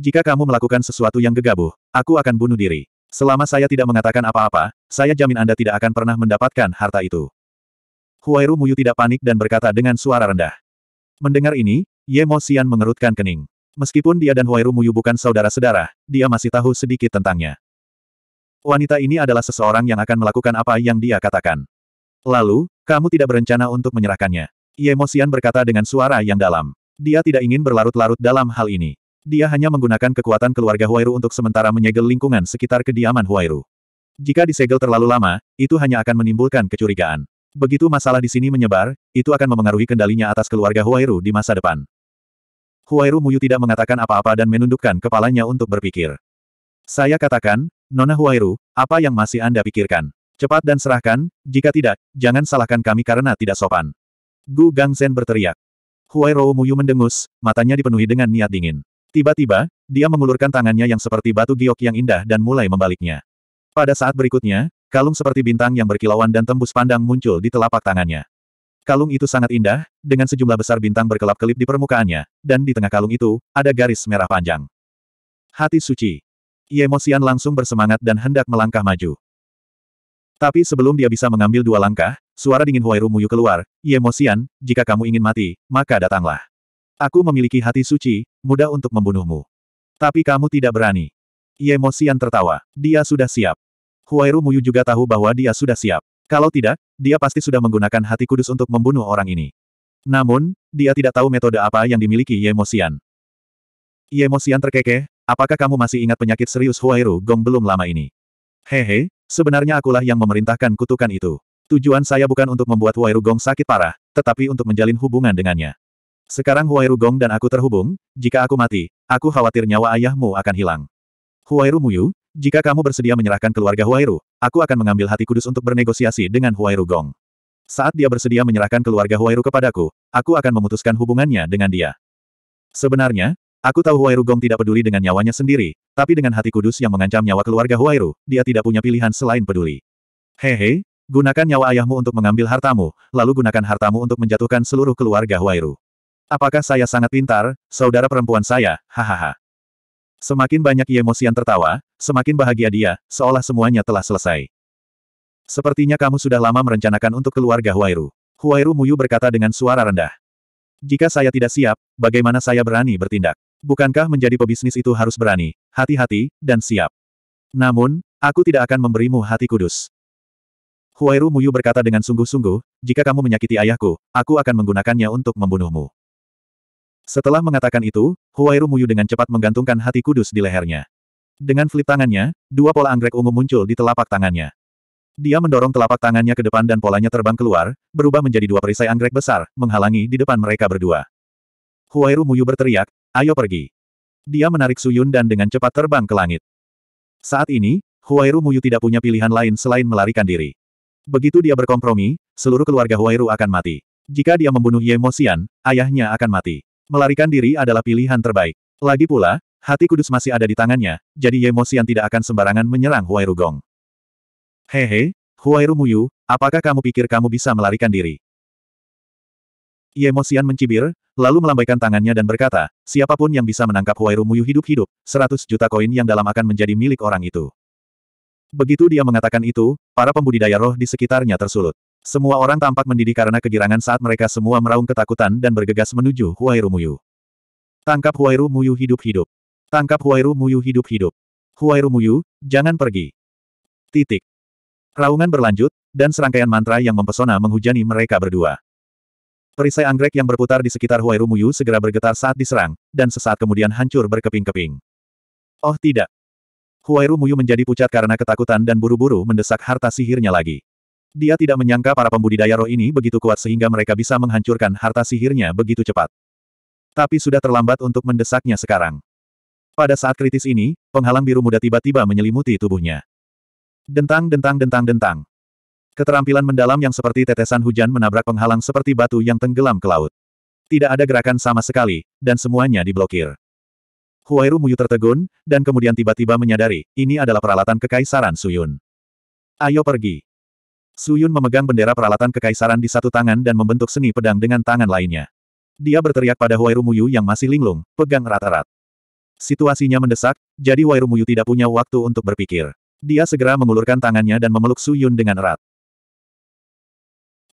Jika kamu melakukan sesuatu yang gegabah, aku akan bunuh diri. Selama saya tidak mengatakan apa-apa, saya jamin Anda tidak akan pernah mendapatkan harta itu. Huairu Muyu tidak panik dan berkata dengan suara rendah. Mendengar ini, Ye Xian mengerutkan kening. Meskipun dia dan Huairu Muyu bukan saudara-saudara, dia masih tahu sedikit tentangnya. Wanita ini adalah seseorang yang akan melakukan apa yang dia katakan. Lalu, kamu tidak berencana untuk menyerahkannya. Yemosian berkata dengan suara yang dalam. Dia tidak ingin berlarut-larut dalam hal ini. Dia hanya menggunakan kekuatan keluarga Huairu untuk sementara menyegel lingkungan sekitar kediaman Huairu. Jika disegel terlalu lama, itu hanya akan menimbulkan kecurigaan. Begitu masalah di sini menyebar, itu akan memengaruhi kendalinya atas keluarga Huairu di masa depan. Huairu Muyu tidak mengatakan apa-apa dan menundukkan kepalanya untuk berpikir. Saya katakan, Nona Huairu, apa yang masih Anda pikirkan? Cepat dan serahkan, jika tidak, jangan salahkan kami karena tidak sopan. Gu Gangzen berteriak. Huairu Muyu mendengus, matanya dipenuhi dengan niat dingin. Tiba-tiba, dia mengulurkan tangannya yang seperti batu giok yang indah dan mulai membaliknya. Pada saat berikutnya, kalung seperti bintang yang berkilauan dan tembus pandang muncul di telapak tangannya. Kalung itu sangat indah, dengan sejumlah besar bintang berkelap-kelip di permukaannya, dan di tengah kalung itu, ada garis merah panjang. Hati suci. Yemosian langsung bersemangat dan hendak melangkah maju. Tapi sebelum dia bisa mengambil dua langkah, suara dingin Huairu Muyu keluar, Yemosian, jika kamu ingin mati, maka datanglah. Aku memiliki hati suci, mudah untuk membunuhmu. Tapi kamu tidak berani. Yemosian tertawa. Dia sudah siap. Huairu Muyu juga tahu bahwa dia sudah siap. Kalau tidak, dia pasti sudah menggunakan hati kudus untuk membunuh orang ini. Namun, dia tidak tahu metode apa yang dimiliki Yemosian. Yemosian terkekeh, Apakah kamu masih ingat penyakit serius Huairu Gong belum lama ini? Hehe, sebenarnya akulah yang memerintahkan kutukan itu. Tujuan saya bukan untuk membuat Huairu Gong sakit parah, tetapi untuk menjalin hubungan dengannya. Sekarang Huairu Gong dan aku terhubung, jika aku mati, aku khawatir nyawa ayahmu akan hilang. Huairu Muyu, jika kamu bersedia menyerahkan keluarga Huairu, aku akan mengambil hati kudus untuk bernegosiasi dengan Huairu Gong. Saat dia bersedia menyerahkan keluarga Huairu kepadaku, aku akan memutuskan hubungannya dengan dia. Sebenarnya, Aku tahu Huairu Gong tidak peduli dengan nyawanya sendiri, tapi dengan hati kudus yang mengancam nyawa keluarga Huairu, dia tidak punya pilihan selain peduli. Hehe, gunakan nyawa ayahmu untuk mengambil hartamu, lalu gunakan hartamu untuk menjatuhkan seluruh keluarga Huairu. Apakah saya sangat pintar, saudara perempuan saya, hahaha. Semakin banyak yang tertawa, semakin bahagia dia, seolah semuanya telah selesai. Sepertinya kamu sudah lama merencanakan untuk keluarga Huairu. Huairu Muyu berkata dengan suara rendah. Jika saya tidak siap, bagaimana saya berani bertindak? Bukankah menjadi pebisnis itu harus berani, hati-hati, dan siap? Namun, aku tidak akan memberimu hati kudus. Huairu Muyu berkata dengan sungguh-sungguh, jika kamu menyakiti ayahku, aku akan menggunakannya untuk membunuhmu. Setelah mengatakan itu, Huairu Muyu dengan cepat menggantungkan hati kudus di lehernya. Dengan flip tangannya, dua pola anggrek ungu muncul di telapak tangannya. Dia mendorong telapak tangannya ke depan dan polanya terbang keluar, berubah menjadi dua perisai anggrek besar, menghalangi di depan mereka berdua. Huairu Muyu berteriak, Ayo pergi. Dia menarik Suyun dan dengan cepat terbang ke langit. Saat ini, Huairu Muyu tidak punya pilihan lain selain melarikan diri. Begitu dia berkompromi, seluruh keluarga Huairu akan mati. Jika dia membunuh Ye Moxian, ayahnya akan mati. Melarikan diri adalah pilihan terbaik. Lagi pula, hati kudus masih ada di tangannya, jadi Ye Moxian tidak akan sembarangan menyerang Huairu Gong. Hehe, Huairu Muyu, apakah kamu pikir kamu bisa melarikan diri? Ye mencibir, lalu melambaikan tangannya dan berkata, siapapun yang bisa menangkap Huairu Muyu hidup-hidup, 100 juta koin yang dalam akan menjadi milik orang itu. Begitu dia mengatakan itu, para pembudidaya roh di sekitarnya tersulut. Semua orang tampak mendidih karena kegirangan saat mereka semua meraung ketakutan dan bergegas menuju Huairu Muyu. Tangkap Huairu Muyu hidup-hidup. Tangkap Huairu Muyu hidup-hidup. Huairu Muyu, jangan pergi. Titik. Raungan berlanjut, dan serangkaian mantra yang mempesona menghujani mereka berdua. Perisai anggrek yang berputar di sekitar Huairu Muyu segera bergetar saat diserang, dan sesaat kemudian hancur berkeping-keping. Oh tidak! Huairu Muyu menjadi pucat karena ketakutan dan buru-buru mendesak harta sihirnya lagi. Dia tidak menyangka para pembudidaya roh ini begitu kuat sehingga mereka bisa menghancurkan harta sihirnya begitu cepat. Tapi sudah terlambat untuk mendesaknya sekarang. Pada saat kritis ini, penghalang biru muda tiba-tiba menyelimuti tubuhnya. Dentang dentang dentang dentang. Keterampilan mendalam yang seperti tetesan hujan menabrak penghalang seperti batu yang tenggelam ke laut. Tidak ada gerakan sama sekali, dan semuanya diblokir. Huairu Muyu tertegun, dan kemudian tiba-tiba menyadari, ini adalah peralatan kekaisaran Suyun. Ayo pergi. Suyun memegang bendera peralatan kekaisaran di satu tangan dan membentuk seni pedang dengan tangan lainnya. Dia berteriak pada Huairu Muyu yang masih linglung, pegang rata-rat. Situasinya mendesak, jadi Huairu Muyu tidak punya waktu untuk berpikir. Dia segera mengulurkan tangannya dan memeluk Suyun dengan erat.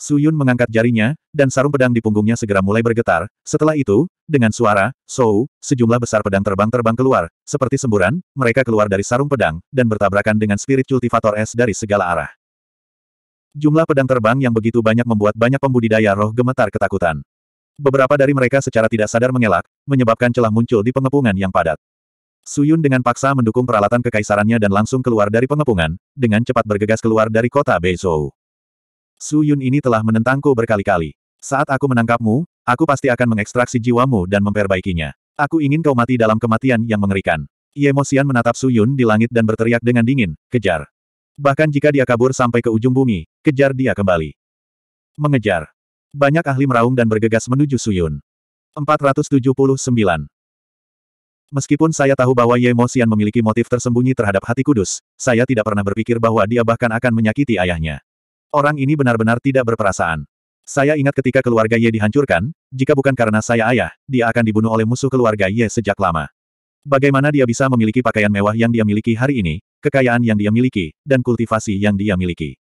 Su Yun mengangkat jarinya, dan sarung pedang di punggungnya segera mulai bergetar. Setelah itu, dengan suara, sou, sejumlah besar pedang terbang-terbang keluar. Seperti semburan, mereka keluar dari sarung pedang, dan bertabrakan dengan spirit cultivator es dari segala arah. Jumlah pedang terbang yang begitu banyak membuat banyak pembudidaya roh gemetar ketakutan. Beberapa dari mereka secara tidak sadar mengelak, menyebabkan celah muncul di pengepungan yang padat. Suyun dengan paksa mendukung peralatan kekaisarannya dan langsung keluar dari pengepungan, dengan cepat bergegas keluar dari kota Beizhou. Su Yun ini telah menentangku berkali-kali. Saat aku menangkapmu, aku pasti akan mengekstraksi jiwamu dan memperbaikinya. Aku ingin kau mati dalam kematian yang mengerikan. Yemosian menatap Su Yun di langit dan berteriak dengan dingin, kejar. Bahkan jika dia kabur sampai ke ujung bumi, kejar dia kembali. Mengejar. Banyak ahli meraung dan bergegas menuju Su Yun. 479. Meskipun saya tahu bahwa Yemosian memiliki motif tersembunyi terhadap hati kudus, saya tidak pernah berpikir bahwa dia bahkan akan menyakiti ayahnya. Orang ini benar-benar tidak berperasaan. Saya ingat ketika keluarga Ye dihancurkan, jika bukan karena saya ayah, dia akan dibunuh oleh musuh keluarga Ye sejak lama. Bagaimana dia bisa memiliki pakaian mewah yang dia miliki hari ini, kekayaan yang dia miliki, dan kultivasi yang dia miliki.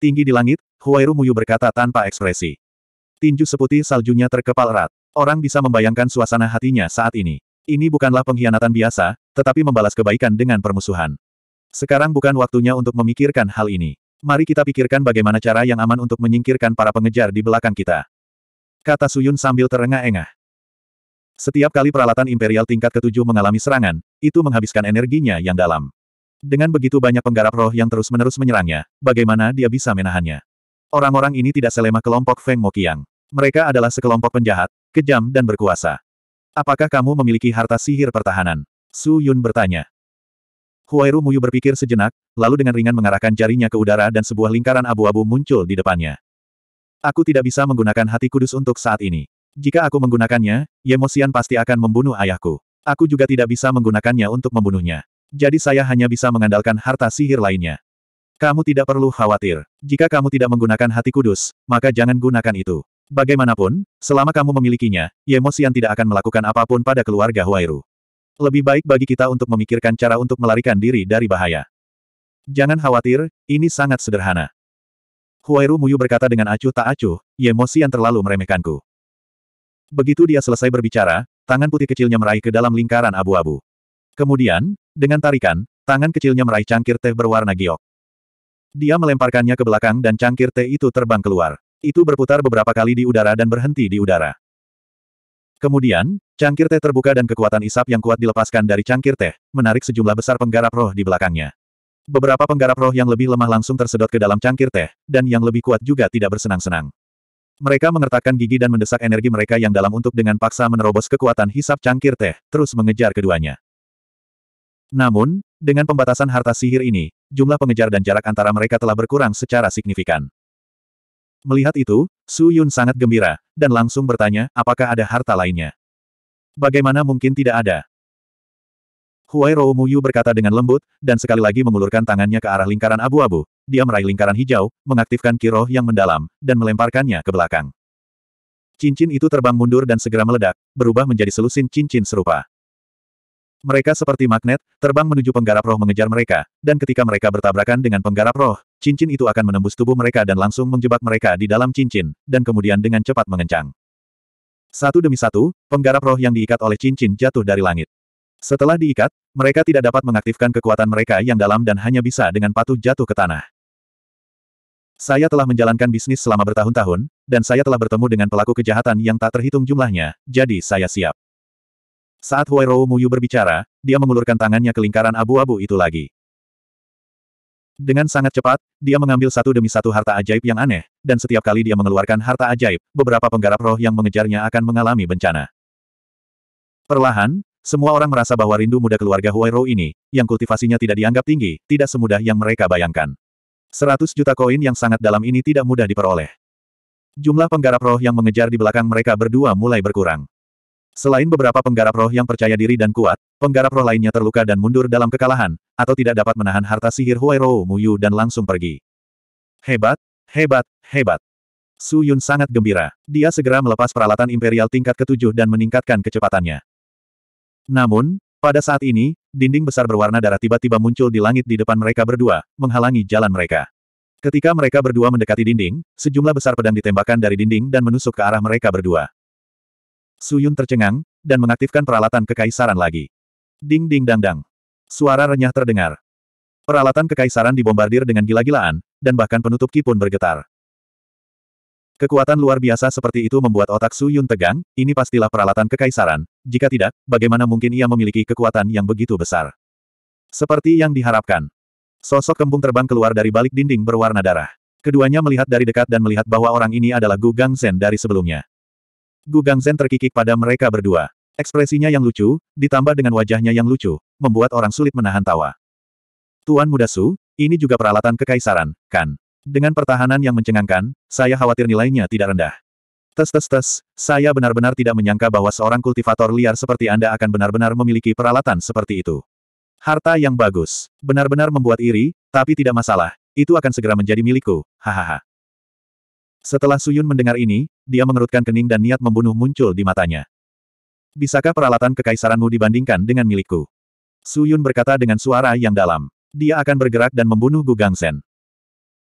Tinggi di langit, Huairu Muyu berkata tanpa ekspresi. Tinju seputih saljunya terkepal erat. Orang bisa membayangkan suasana hatinya saat ini. Ini bukanlah pengkhianatan biasa, tetapi membalas kebaikan dengan permusuhan. Sekarang bukan waktunya untuk memikirkan hal ini. Mari kita pikirkan bagaimana cara yang aman untuk menyingkirkan para pengejar di belakang kita. Kata Suyun sambil terengah-engah. Setiap kali peralatan imperial tingkat ketujuh mengalami serangan, itu menghabiskan energinya yang dalam. Dengan begitu banyak penggarap roh yang terus-menerus menyerangnya, bagaimana dia bisa menahannya? Orang-orang ini tidak selemah kelompok Feng Mokiang. Mereka adalah sekelompok penjahat, kejam dan berkuasa. Apakah kamu memiliki harta sihir pertahanan? Su Yun bertanya. Huairu Muyu berpikir sejenak, lalu dengan ringan mengarahkan jarinya ke udara dan sebuah lingkaran abu-abu muncul di depannya. Aku tidak bisa menggunakan hati kudus untuk saat ini. Jika aku menggunakannya, Yemosian pasti akan membunuh ayahku. Aku juga tidak bisa menggunakannya untuk membunuhnya. Jadi saya hanya bisa mengandalkan harta sihir lainnya. Kamu tidak perlu khawatir. Jika kamu tidak menggunakan hati kudus, maka jangan gunakan itu. Bagaimanapun, selama kamu memilikinya, Yemosian tidak akan melakukan apapun pada keluarga Huairu. Lebih baik bagi kita untuk memikirkan cara untuk melarikan diri dari bahaya. Jangan khawatir, ini sangat sederhana. Huairu Muyu berkata dengan acuh tak acuh, emosi yang terlalu meremehkanku. Begitu dia selesai berbicara, tangan putih kecilnya meraih ke dalam lingkaran abu-abu. Kemudian, dengan tarikan, tangan kecilnya meraih cangkir teh berwarna giok. Dia melemparkannya ke belakang dan cangkir teh itu terbang keluar. Itu berputar beberapa kali di udara dan berhenti di udara. Kemudian, Cangkir teh terbuka dan kekuatan isap yang kuat dilepaskan dari cangkir teh, menarik sejumlah besar penggarap roh di belakangnya. Beberapa penggarap roh yang lebih lemah langsung tersedot ke dalam cangkir teh, dan yang lebih kuat juga tidak bersenang-senang. Mereka mengertakkan gigi dan mendesak energi mereka yang dalam untuk dengan paksa menerobos kekuatan hisap cangkir teh, terus mengejar keduanya. Namun, dengan pembatasan harta sihir ini, jumlah pengejar dan jarak antara mereka telah berkurang secara signifikan. Melihat itu, Su Yun sangat gembira, dan langsung bertanya, apakah ada harta lainnya. Bagaimana mungkin tidak ada? Huai Rou Muyu berkata dengan lembut, dan sekali lagi mengulurkan tangannya ke arah lingkaran abu-abu. Dia meraih lingkaran hijau, mengaktifkan kiroh yang mendalam, dan melemparkannya ke belakang. Cincin itu terbang mundur dan segera meledak, berubah menjadi selusin cincin serupa. Mereka seperti magnet, terbang menuju penggarap roh mengejar mereka, dan ketika mereka bertabrakan dengan penggarap roh, cincin itu akan menembus tubuh mereka dan langsung menjebak mereka di dalam cincin, dan kemudian dengan cepat mengencang. Satu demi satu, penggarap roh yang diikat oleh cincin jatuh dari langit. Setelah diikat, mereka tidak dapat mengaktifkan kekuatan mereka yang dalam dan hanya bisa dengan patuh jatuh ke tanah. Saya telah menjalankan bisnis selama bertahun-tahun, dan saya telah bertemu dengan pelaku kejahatan yang tak terhitung jumlahnya, jadi saya siap. Saat Huairou Muyu berbicara, dia mengulurkan tangannya ke lingkaran abu-abu itu lagi. Dengan sangat cepat, dia mengambil satu demi satu harta ajaib yang aneh, dan setiap kali dia mengeluarkan harta ajaib, beberapa penggarap roh yang mengejarnya akan mengalami bencana. Perlahan, semua orang merasa bahwa rindu muda keluarga Huairo ini, yang kultivasinya tidak dianggap tinggi, tidak semudah yang mereka bayangkan. Seratus juta koin yang sangat dalam ini tidak mudah diperoleh. Jumlah penggarap roh yang mengejar di belakang mereka berdua mulai berkurang. Selain beberapa penggarap roh yang percaya diri dan kuat, penggarap roh lainnya terluka dan mundur dalam kekalahan, atau tidak dapat menahan harta sihir Huairou Muyu dan langsung pergi. Hebat, hebat, hebat. Su Yun sangat gembira. Dia segera melepas peralatan imperial tingkat ketujuh dan meningkatkan kecepatannya. Namun, pada saat ini, dinding besar berwarna darah tiba-tiba muncul di langit di depan mereka berdua, menghalangi jalan mereka. Ketika mereka berdua mendekati dinding, sejumlah besar pedang ditembakkan dari dinding dan menusuk ke arah mereka berdua. Suyun tercengang, dan mengaktifkan peralatan kekaisaran lagi. Ding ding dang dang. Suara renyah terdengar. Peralatan kekaisaran dibombardir dengan gila-gilaan, dan bahkan penutup ki pun bergetar. Kekuatan luar biasa seperti itu membuat otak Suyun tegang, ini pastilah peralatan kekaisaran, jika tidak, bagaimana mungkin ia memiliki kekuatan yang begitu besar. Seperti yang diharapkan. Sosok kembung terbang keluar dari balik dinding berwarna darah. Keduanya melihat dari dekat dan melihat bahwa orang ini adalah Gu Gang Zhen dari sebelumnya. Gu Zen terkikik pada mereka berdua. Ekspresinya yang lucu, ditambah dengan wajahnya yang lucu, membuat orang sulit menahan tawa. Tuan Muda Su, ini juga peralatan kekaisaran, kan? Dengan pertahanan yang mencengangkan, saya khawatir nilainya tidak rendah. Tes tes tes, saya benar-benar tidak menyangka bahwa seorang kultivator liar seperti Anda akan benar-benar memiliki peralatan seperti itu. Harta yang bagus, benar-benar membuat iri, tapi tidak masalah, itu akan segera menjadi milikku, hahaha. Setelah Suyun mendengar ini, dia mengerutkan kening dan niat membunuh muncul di matanya. Bisakah peralatan kekaisaranmu dibandingkan dengan milikku? Su Yun berkata dengan suara yang dalam. Dia akan bergerak dan membunuh Gu Gang Sen.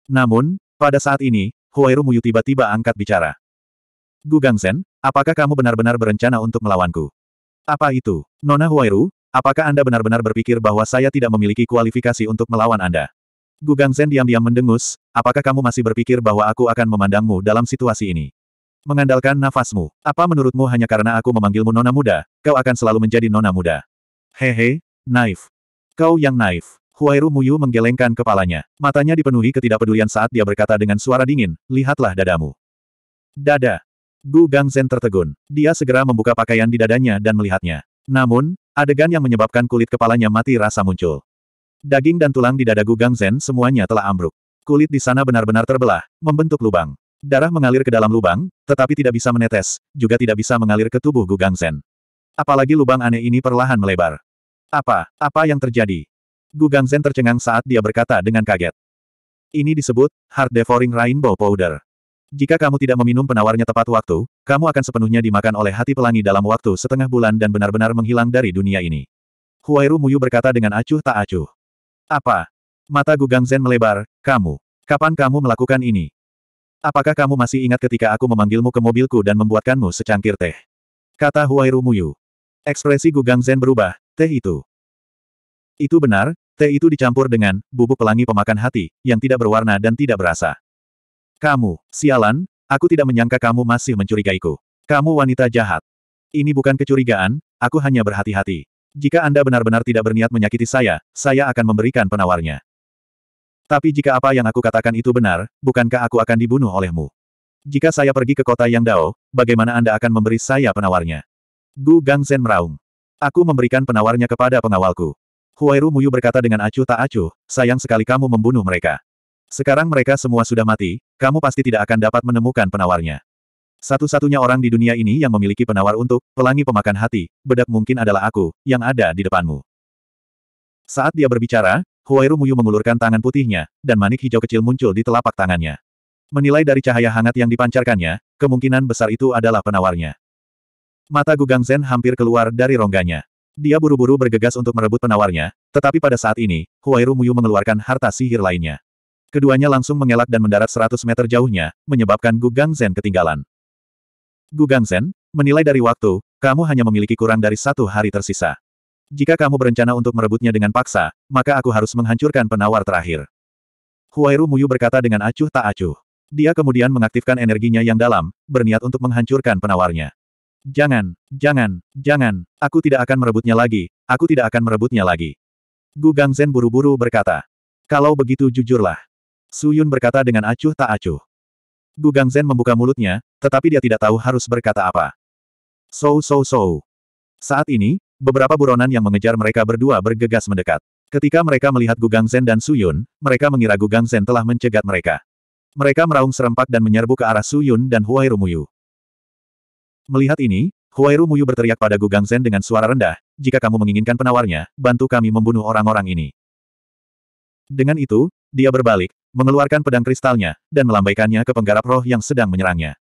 Namun, pada saat ini, Huairu Muyu tiba-tiba angkat bicara. Gu Gang Sen, apakah kamu benar-benar berencana untuk melawanku? Apa itu? Nona Huairu, Apakah Anda benar-benar berpikir bahwa saya tidak memiliki kualifikasi untuk melawan Anda? Gugang Sen diam-diam mendengus, apakah kamu masih berpikir bahwa aku akan memandangmu dalam situasi ini? Mengandalkan nafasmu. Apa menurutmu hanya karena aku memanggilmu nona muda, kau akan selalu menjadi nona muda? Hehe, naif. Kau yang naif. Huairu Muyu menggelengkan kepalanya. Matanya dipenuhi ketidakpedulian saat dia berkata dengan suara dingin, lihatlah dadamu. Dada. Gu Gangzen tertegun. Dia segera membuka pakaian di dadanya dan melihatnya. Namun, adegan yang menyebabkan kulit kepalanya mati rasa muncul. Daging dan tulang di dada Gu Gangzen semuanya telah ambruk. Kulit di sana benar-benar terbelah, membentuk lubang. Darah mengalir ke dalam lubang, tetapi tidak bisa menetes, juga tidak bisa mengalir ke tubuh Gugang Zen. Apalagi lubang aneh ini perlahan melebar. Apa, apa yang terjadi? Gugang Zen tercengang saat dia berkata dengan kaget. Ini disebut, Heart Devouring Rainbow Powder. Jika kamu tidak meminum penawarnya tepat waktu, kamu akan sepenuhnya dimakan oleh hati pelangi dalam waktu setengah bulan dan benar-benar menghilang dari dunia ini. Huairu Muyu berkata dengan acuh tak acuh. Apa? Mata Gugang Zen melebar, kamu. Kapan kamu melakukan ini? Apakah kamu masih ingat ketika aku memanggilmu ke mobilku dan membuatkanmu secangkir teh? Kata Huairu Rumuyu. Ekspresi Gugang Zen berubah, teh itu. Itu benar, teh itu dicampur dengan bubuk pelangi pemakan hati, yang tidak berwarna dan tidak berasa. Kamu, sialan, aku tidak menyangka kamu masih mencurigaiku. Kamu wanita jahat. Ini bukan kecurigaan, aku hanya berhati-hati. Jika Anda benar-benar tidak berniat menyakiti saya, saya akan memberikan penawarnya. Tapi jika apa yang aku katakan itu benar, bukankah aku akan dibunuh olehmu? Jika saya pergi ke kota yang Dao, bagaimana Anda akan memberi saya penawarnya? Gu Gangzhen meraung. Aku memberikan penawarnya kepada pengawalku. Huairu Muyu berkata dengan acuh tak acuh, sayang sekali kamu membunuh mereka. Sekarang mereka semua sudah mati, kamu pasti tidak akan dapat menemukan penawarnya. Satu-satunya orang di dunia ini yang memiliki penawar untuk pelangi pemakan hati, bedak mungkin adalah aku, yang ada di depanmu. Saat dia berbicara, Huairu Muyu mengulurkan tangan putihnya, dan manik hijau kecil muncul di telapak tangannya. Menilai dari cahaya hangat yang dipancarkannya, kemungkinan besar itu adalah penawarnya. Mata Gugang Zen hampir keluar dari rongganya. Dia buru-buru bergegas untuk merebut penawarnya, tetapi pada saat ini, Huairu Muyu mengeluarkan harta sihir lainnya. Keduanya langsung mengelak dan mendarat 100 meter jauhnya, menyebabkan Gugang Zen ketinggalan. Gugang Zen, menilai dari waktu, kamu hanya memiliki kurang dari satu hari tersisa. Jika kamu berencana untuk merebutnya dengan paksa, maka aku harus menghancurkan penawar terakhir. Huairu Muyu berkata dengan acuh tak acuh. Dia kemudian mengaktifkan energinya yang dalam, berniat untuk menghancurkan penawarnya. Jangan, jangan, jangan, aku tidak akan merebutnya lagi, aku tidak akan merebutnya lagi. Gu Gangzen buru-buru berkata. Kalau begitu jujurlah. Su Yun berkata dengan acuh tak acuh. Gu Gangzen membuka mulutnya, tetapi dia tidak tahu harus berkata apa. So so so. Saat ini, Beberapa buronan yang mengejar mereka berdua bergegas mendekat. Ketika mereka melihat Gugang Zen dan Suyun, mereka mengira Gugang Zen telah mencegat mereka. Mereka meraung serempak dan menyerbu ke arah Suyun dan Huai Rumuyu. Melihat ini, Huai Rumuyu berteriak pada Gugang Zen dengan suara rendah, jika kamu menginginkan penawarnya, bantu kami membunuh orang-orang ini. Dengan itu, dia berbalik, mengeluarkan pedang kristalnya, dan melambaikannya ke penggarap roh yang sedang menyerangnya.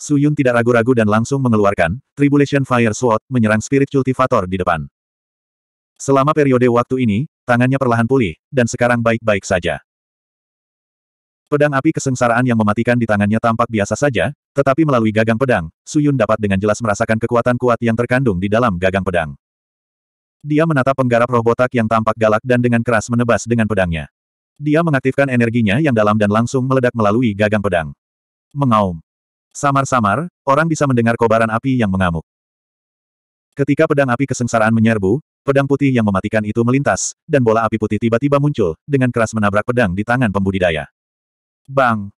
Su Yun tidak ragu-ragu dan langsung mengeluarkan Tribulation Fire Sword menyerang Spirit Cultivator di depan. Selama periode waktu ini, tangannya perlahan pulih, dan sekarang baik-baik saja. Pedang api kesengsaraan yang mematikan di tangannya tampak biasa saja, tetapi melalui gagang pedang, Su Yun dapat dengan jelas merasakan kekuatan kuat yang terkandung di dalam gagang pedang. Dia menatap penggarap roh botak yang tampak galak dan dengan keras menebas dengan pedangnya. Dia mengaktifkan energinya yang dalam dan langsung meledak melalui gagang pedang. Mengaum. Samar-samar, orang bisa mendengar kobaran api yang mengamuk. Ketika pedang api kesengsaraan menyerbu, pedang putih yang mematikan itu melintas, dan bola api putih tiba-tiba muncul, dengan keras menabrak pedang di tangan pembudidaya. Bang!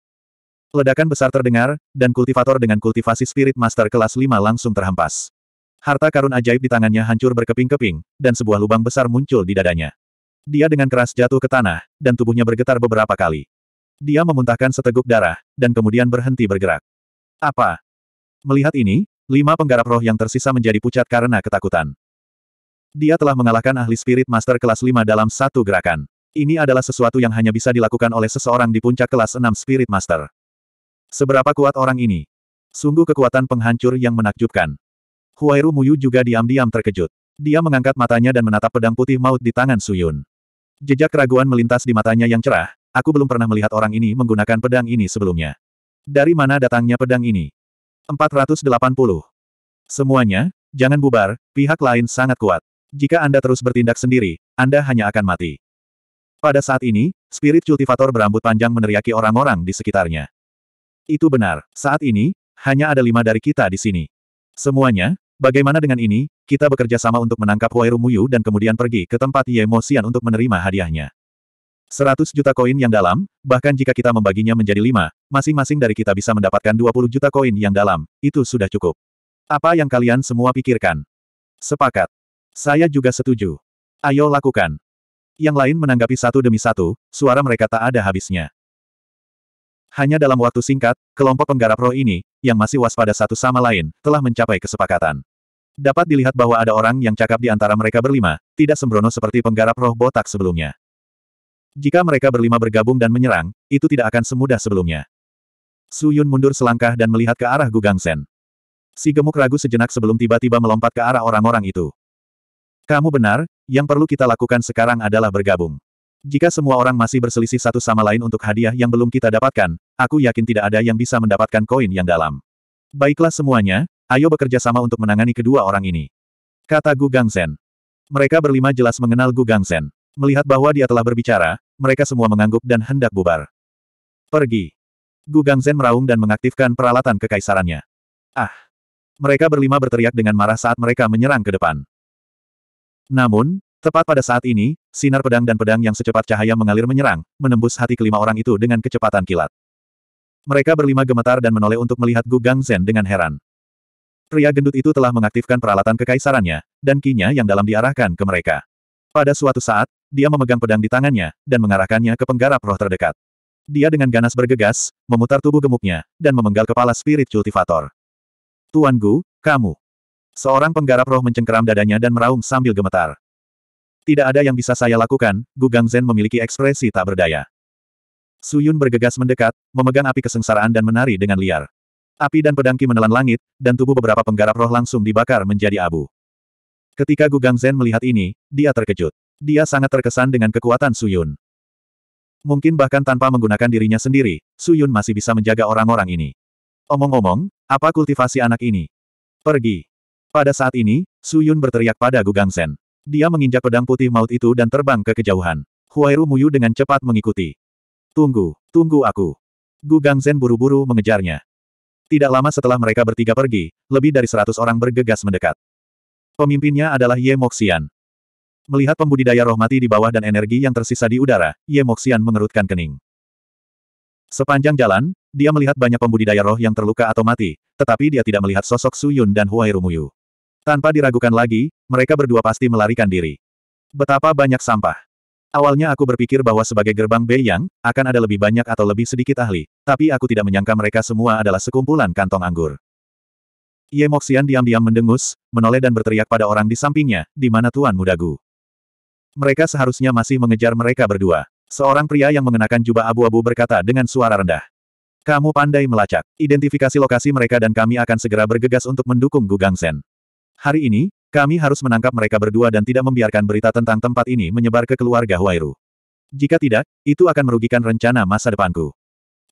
Ledakan besar terdengar, dan kultivator dengan kultivasi spirit master kelas 5 langsung terhempas. Harta karun ajaib di tangannya hancur berkeping-keping, dan sebuah lubang besar muncul di dadanya. Dia dengan keras jatuh ke tanah, dan tubuhnya bergetar beberapa kali. Dia memuntahkan seteguk darah, dan kemudian berhenti bergerak. Apa? Melihat ini, lima penggarap roh yang tersisa menjadi pucat karena ketakutan. Dia telah mengalahkan ahli spirit master kelas 5 dalam satu gerakan. Ini adalah sesuatu yang hanya bisa dilakukan oleh seseorang di puncak kelas 6 spirit master. Seberapa kuat orang ini? Sungguh kekuatan penghancur yang menakjubkan. Huairu Muyu juga diam-diam terkejut. Dia mengangkat matanya dan menatap pedang putih maut di tangan Suyun. Jejak keraguan melintas di matanya yang cerah, aku belum pernah melihat orang ini menggunakan pedang ini sebelumnya. Dari mana datangnya pedang ini? 480. Semuanya, jangan bubar, pihak lain sangat kuat. Jika Anda terus bertindak sendiri, Anda hanya akan mati. Pada saat ini, spirit kultivator berambut panjang meneriaki orang-orang di sekitarnya. Itu benar, saat ini, hanya ada lima dari kita di sini. Semuanya, bagaimana dengan ini, kita bekerja sama untuk menangkap Huairu Muyu dan kemudian pergi ke tempat Yemosian untuk menerima hadiahnya. 100 juta koin yang dalam, bahkan jika kita membaginya menjadi lima, masing-masing dari kita bisa mendapatkan 20 juta koin yang dalam, itu sudah cukup. Apa yang kalian semua pikirkan? Sepakat. Saya juga setuju. Ayo lakukan. Yang lain menanggapi satu demi satu, suara mereka tak ada habisnya. Hanya dalam waktu singkat, kelompok penggarap roh ini, yang masih waspada satu sama lain, telah mencapai kesepakatan. Dapat dilihat bahwa ada orang yang cakap di antara mereka berlima, tidak sembrono seperti penggarap roh botak sebelumnya. Jika mereka berlima bergabung dan menyerang, itu tidak akan semudah sebelumnya. Su Yun mundur selangkah dan melihat ke arah Gugang Sen. Si gemuk ragu sejenak sebelum tiba-tiba melompat ke arah orang-orang itu. Kamu benar, yang perlu kita lakukan sekarang adalah bergabung. Jika semua orang masih berselisih satu sama lain untuk hadiah yang belum kita dapatkan, aku yakin tidak ada yang bisa mendapatkan koin yang dalam. Baiklah semuanya, ayo bekerja sama untuk menangani kedua orang ini. Kata Gu Gangsen. Mereka berlima jelas mengenal Gu Gangsen. Melihat bahwa dia telah berbicara, mereka semua mengangguk dan hendak bubar. Pergi. Gu Gangzen meraung dan mengaktifkan peralatan kekaisarannya. Ah! Mereka berlima berteriak dengan marah saat mereka menyerang ke depan. Namun, tepat pada saat ini, sinar pedang dan pedang yang secepat cahaya mengalir menyerang, menembus hati kelima orang itu dengan kecepatan kilat. Mereka berlima gemetar dan menoleh untuk melihat Gu Gangzen dengan heran. Pria gendut itu telah mengaktifkan peralatan kekaisarannya, dan kinya yang dalam diarahkan ke mereka. Pada suatu saat, dia memegang pedang di tangannya, dan mengarahkannya ke penggarap roh terdekat. Dia dengan ganas bergegas, memutar tubuh gemuknya, dan memenggal kepala spirit cultivator. Tuan Gu, kamu. Seorang penggarap roh mencengkeram dadanya dan meraung sambil gemetar. Tidak ada yang bisa saya lakukan, Gu Zen memiliki ekspresi tak berdaya. Su Yun bergegas mendekat, memegang api kesengsaraan dan menari dengan liar. Api dan pedangki menelan langit, dan tubuh beberapa penggarap roh langsung dibakar menjadi abu. Ketika Gugang Zhen melihat ini, dia terkejut. Dia sangat terkesan dengan kekuatan Suyun. Mungkin bahkan tanpa menggunakan dirinya sendiri, Suyun masih bisa menjaga orang-orang ini. Omong-omong, apa kultivasi anak ini? Pergi. Pada saat ini, Suyun berteriak pada Gugang Zhen. Dia menginjak pedang putih maut itu dan terbang ke kejauhan. Huairu Muyu dengan cepat mengikuti. Tunggu, tunggu aku. Gugang Zhen buru-buru mengejarnya. Tidak lama setelah mereka bertiga pergi, lebih dari seratus orang bergegas mendekat. Pemimpinnya adalah Ye Moxian. Melihat pembudidaya roh mati di bawah dan energi yang tersisa di udara, Ye Moxian mengerutkan kening. Sepanjang jalan, dia melihat banyak pembudidaya roh yang terluka atau mati, tetapi dia tidak melihat sosok Su Yun dan Huai Rumuyu. Tanpa diragukan lagi, mereka berdua pasti melarikan diri. Betapa banyak sampah. Awalnya aku berpikir bahwa sebagai gerbang Yang, akan ada lebih banyak atau lebih sedikit ahli, tapi aku tidak menyangka mereka semua adalah sekumpulan kantong anggur. Ye Moxian diam-diam mendengus, menoleh dan berteriak pada orang di sampingnya, di mana Tuan Mudagu. Mereka seharusnya masih mengejar mereka berdua. Seorang pria yang mengenakan jubah abu-abu berkata dengan suara rendah. Kamu pandai melacak. Identifikasi lokasi mereka dan kami akan segera bergegas untuk mendukung Gu Sen. Hari ini, kami harus menangkap mereka berdua dan tidak membiarkan berita tentang tempat ini menyebar ke keluarga Huairu. Jika tidak, itu akan merugikan rencana masa depanku.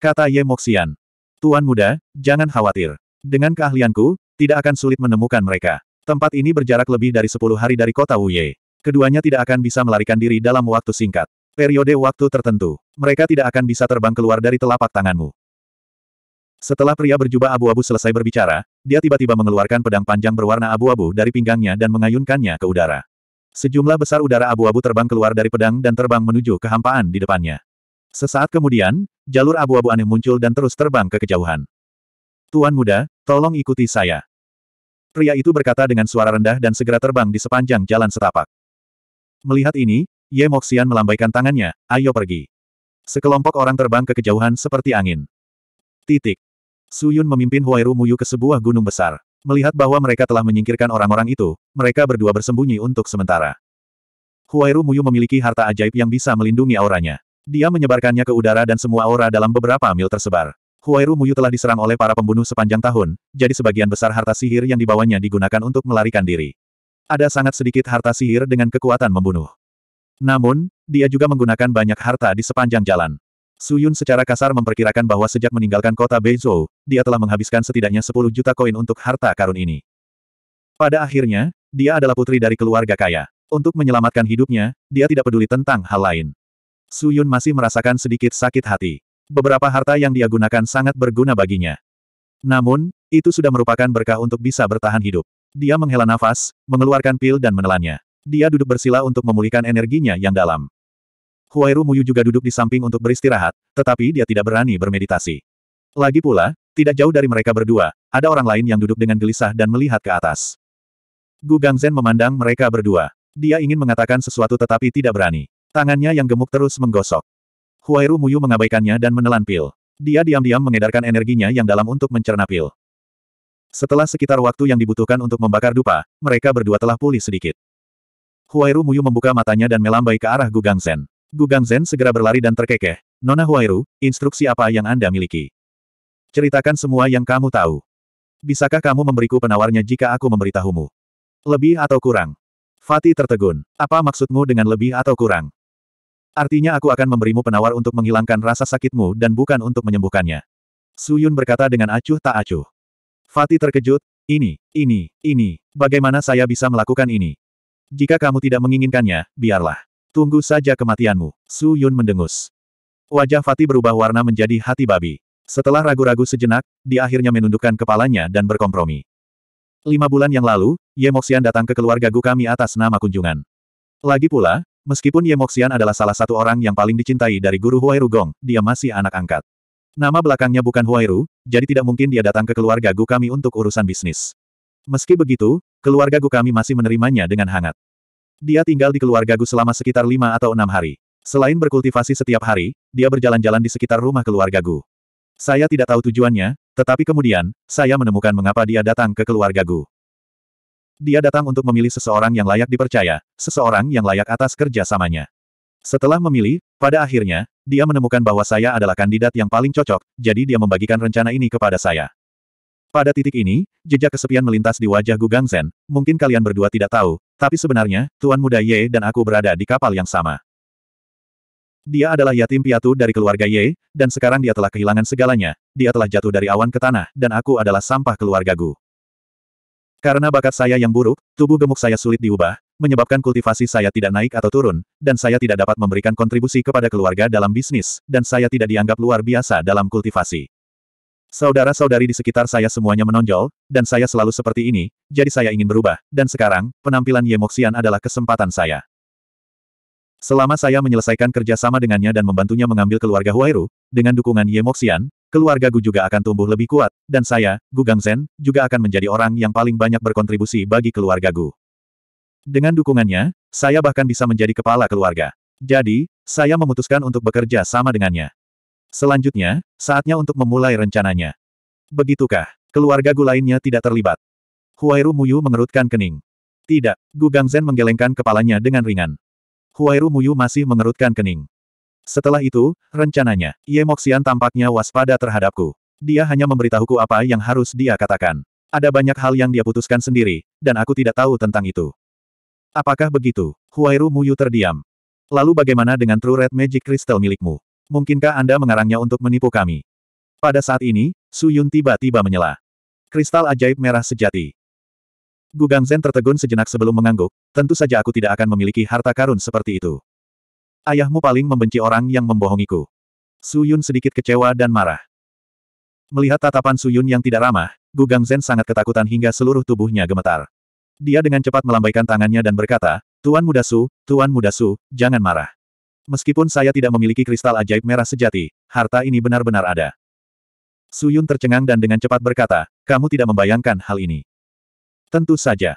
Kata Ye Moxian. Tuan muda, jangan khawatir. Dengan keahlianku, tidak akan sulit menemukan mereka. Tempat ini berjarak lebih dari 10 hari dari kota Wuye. Keduanya tidak akan bisa melarikan diri dalam waktu singkat. Periode waktu tertentu, mereka tidak akan bisa terbang keluar dari telapak tanganmu. Setelah pria berjubah abu-abu selesai berbicara, dia tiba-tiba mengeluarkan pedang panjang berwarna abu-abu dari pinggangnya dan mengayunkannya ke udara. Sejumlah besar udara abu-abu terbang keluar dari pedang dan terbang menuju kehampaan di depannya. Sesaat kemudian, jalur abu-abu aneh muncul dan terus terbang ke kejauhan. Tuan muda, tolong ikuti saya. Pria itu berkata dengan suara rendah dan segera terbang di sepanjang jalan setapak. Melihat ini, Ye Moxian melambaikan tangannya, ayo pergi. Sekelompok orang terbang ke kejauhan seperti angin. Titik. Suyun memimpin Huairu Muyu ke sebuah gunung besar. Melihat bahwa mereka telah menyingkirkan orang-orang itu, mereka berdua bersembunyi untuk sementara. Huairu Muyu memiliki harta ajaib yang bisa melindungi auranya. Dia menyebarkannya ke udara dan semua aura dalam beberapa mil tersebar. Huairu Muyu telah diserang oleh para pembunuh sepanjang tahun, jadi sebagian besar harta sihir yang dibawanya digunakan untuk melarikan diri. Ada sangat sedikit harta sihir dengan kekuatan membunuh. Namun, dia juga menggunakan banyak harta di sepanjang jalan. Su Yun secara kasar memperkirakan bahwa sejak meninggalkan kota Beizhou, dia telah menghabiskan setidaknya 10 juta koin untuk harta karun ini. Pada akhirnya, dia adalah putri dari keluarga kaya. Untuk menyelamatkan hidupnya, dia tidak peduli tentang hal lain. Su Yun masih merasakan sedikit sakit hati beberapa harta yang dia gunakan sangat berguna baginya. Namun, itu sudah merupakan berkah untuk bisa bertahan hidup. Dia menghela nafas, mengeluarkan pil dan menelannya. Dia duduk bersila untuk memulihkan energinya yang dalam. Huairu Muyu juga duduk di samping untuk beristirahat, tetapi dia tidak berani bermeditasi. Lagi pula, tidak jauh dari mereka berdua, ada orang lain yang duduk dengan gelisah dan melihat ke atas. Gu Gangzen memandang mereka berdua. Dia ingin mengatakan sesuatu tetapi tidak berani. Tangannya yang gemuk terus menggosok. Huairu Muyu mengabaikannya dan menelan pil. Dia diam-diam mengedarkan energinya yang dalam untuk mencerna pil. Setelah sekitar waktu yang dibutuhkan untuk membakar dupa, mereka berdua telah pulih sedikit. Huairu Muyu membuka matanya dan melambai ke arah Gugang Zen. Gugang Zen segera berlari dan terkekeh. Nona Huairu, instruksi apa yang Anda miliki? Ceritakan semua yang kamu tahu. Bisakah kamu memberiku penawarnya jika aku memberitahumu? Lebih atau kurang? Fatih tertegun. Apa maksudmu dengan lebih atau kurang? Artinya aku akan memberimu penawar untuk menghilangkan rasa sakitmu dan bukan untuk menyembuhkannya. Su Yun berkata dengan acuh tak acuh. Fati terkejut, ini, ini, ini, bagaimana saya bisa melakukan ini? Jika kamu tidak menginginkannya, biarlah. Tunggu saja kematianmu. Su Yun mendengus. Wajah Fati berubah warna menjadi hati babi. Setelah ragu-ragu sejenak, dia akhirnya menundukkan kepalanya dan berkompromi. Lima bulan yang lalu, Ye Moxian datang ke keluarga Gu kami atas nama kunjungan. Lagi pula, Meskipun Ye Moxian adalah salah satu orang yang paling dicintai dari guru Huairu Gong, dia masih anak angkat. Nama belakangnya bukan Huairu, jadi tidak mungkin dia datang ke keluarga Gu kami untuk urusan bisnis. Meski begitu, keluarga Gu kami masih menerimanya dengan hangat. Dia tinggal di keluarga Gu selama sekitar lima atau enam hari. Selain berkultivasi setiap hari, dia berjalan-jalan di sekitar rumah keluarga Gu. Saya tidak tahu tujuannya, tetapi kemudian, saya menemukan mengapa dia datang ke keluarga Gu. Dia datang untuk memilih seseorang yang layak dipercaya, seseorang yang layak atas kerjasamanya. Setelah memilih, pada akhirnya, dia menemukan bahwa saya adalah kandidat yang paling cocok, jadi dia membagikan rencana ini kepada saya. Pada titik ini, jejak kesepian melintas di wajah Gu Gangzen, mungkin kalian berdua tidak tahu, tapi sebenarnya, Tuan Muda Ye dan aku berada di kapal yang sama. Dia adalah yatim piatu dari keluarga Ye, dan sekarang dia telah kehilangan segalanya. Dia telah jatuh dari awan ke tanah, dan aku adalah sampah keluarga Gu. Karena bakat saya yang buruk, tubuh gemuk saya sulit diubah, menyebabkan kultivasi saya tidak naik atau turun, dan saya tidak dapat memberikan kontribusi kepada keluarga dalam bisnis, dan saya tidak dianggap luar biasa dalam kultivasi. Saudara-saudari di sekitar saya semuanya menonjol, dan saya selalu seperti ini, jadi saya ingin berubah, dan sekarang, penampilan Moxian adalah kesempatan saya. Selama saya menyelesaikan kerjasama dengannya dan membantunya mengambil keluarga Huairu, dengan dukungan Moxian keluarga Gu juga akan tumbuh lebih kuat, dan saya, Gu zen, juga akan menjadi orang yang paling banyak berkontribusi bagi keluarga Gu. Dengan dukungannya, saya bahkan bisa menjadi kepala keluarga. Jadi, saya memutuskan untuk bekerja sama dengannya. Selanjutnya, saatnya untuk memulai rencananya. Begitukah, keluarga Gu lainnya tidak terlibat? Huairu Muyu mengerutkan kening. Tidak, Gu zen menggelengkan kepalanya dengan ringan. Huairu Muyu masih mengerutkan kening. Setelah itu, rencananya, Ye Moxian tampaknya waspada terhadapku. Dia hanya memberitahuku apa yang harus dia katakan. Ada banyak hal yang dia putuskan sendiri, dan aku tidak tahu tentang itu. Apakah begitu? Huairu Muyu terdiam. Lalu bagaimana dengan True Red Magic Crystal milikmu? Mungkinkah Anda mengarangnya untuk menipu kami? Pada saat ini, Su Yun tiba-tiba menyela. Kristal ajaib merah sejati. Gugang Zen tertegun sejenak sebelum mengangguk, tentu saja aku tidak akan memiliki harta karun seperti itu. Ayahmu paling membenci orang yang membohongiku. Suyun sedikit kecewa dan marah. Melihat tatapan Suyun yang tidak ramah, Gugang Zen sangat ketakutan hingga seluruh tubuhnya gemetar. Dia dengan cepat melambaikan tangannya dan berkata, Tuan Muda Su, Tuan Muda Su, jangan marah. Meskipun saya tidak memiliki kristal ajaib merah sejati, harta ini benar-benar ada. Suyun tercengang dan dengan cepat berkata, kamu tidak membayangkan hal ini. Tentu saja.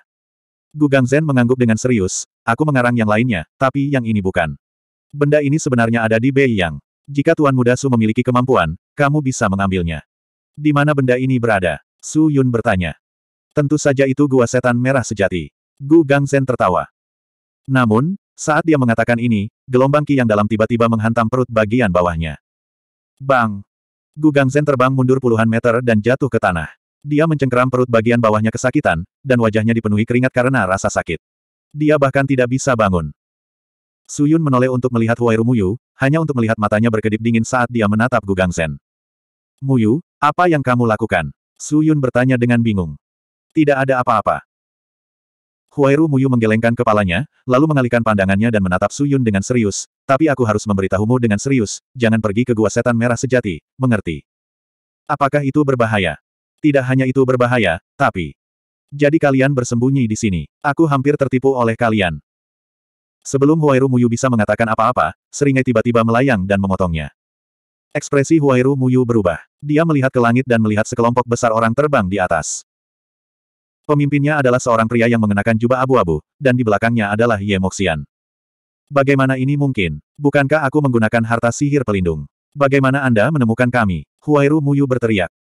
Gugang Zen mengangguk dengan serius, aku mengarang yang lainnya, tapi yang ini bukan. Benda ini sebenarnya ada di Bei Yang. Jika Tuan Muda Su memiliki kemampuan, kamu bisa mengambilnya. Di mana benda ini berada? Su Yun bertanya. Tentu saja itu gua setan merah sejati. Gu Gangsen tertawa. Namun, saat dia mengatakan ini, gelombang ki yang dalam tiba-tiba menghantam perut bagian bawahnya. Bang! Gu Gangsen terbang mundur puluhan meter dan jatuh ke tanah. Dia mencengkeram perut bagian bawahnya kesakitan, dan wajahnya dipenuhi keringat karena rasa sakit. Dia bahkan tidak bisa bangun. Su Yun menoleh untuk melihat Huairu Muyu, hanya untuk melihat matanya berkedip dingin saat dia menatap Gugang Sen. Muyu, apa yang kamu lakukan? Su Yun bertanya dengan bingung. Tidak ada apa-apa. Huairu Muyu menggelengkan kepalanya, lalu mengalihkan pandangannya dan menatap Su Yun dengan serius, tapi aku harus memberitahumu dengan serius, jangan pergi ke gua setan merah sejati, mengerti? Apakah itu berbahaya? Tidak hanya itu berbahaya, tapi... Jadi kalian bersembunyi di sini. Aku hampir tertipu oleh kalian. Sebelum Huairu Muyu bisa mengatakan apa-apa, seringai tiba-tiba melayang dan memotongnya. Ekspresi Huairu Muyu berubah. Dia melihat ke langit dan melihat sekelompok besar orang terbang di atas. Pemimpinnya adalah seorang pria yang mengenakan jubah abu-abu, dan di belakangnya adalah Ye Moxian. Bagaimana ini mungkin? Bukankah aku menggunakan harta sihir pelindung? Bagaimana Anda menemukan kami? Huairu Muyu berteriak.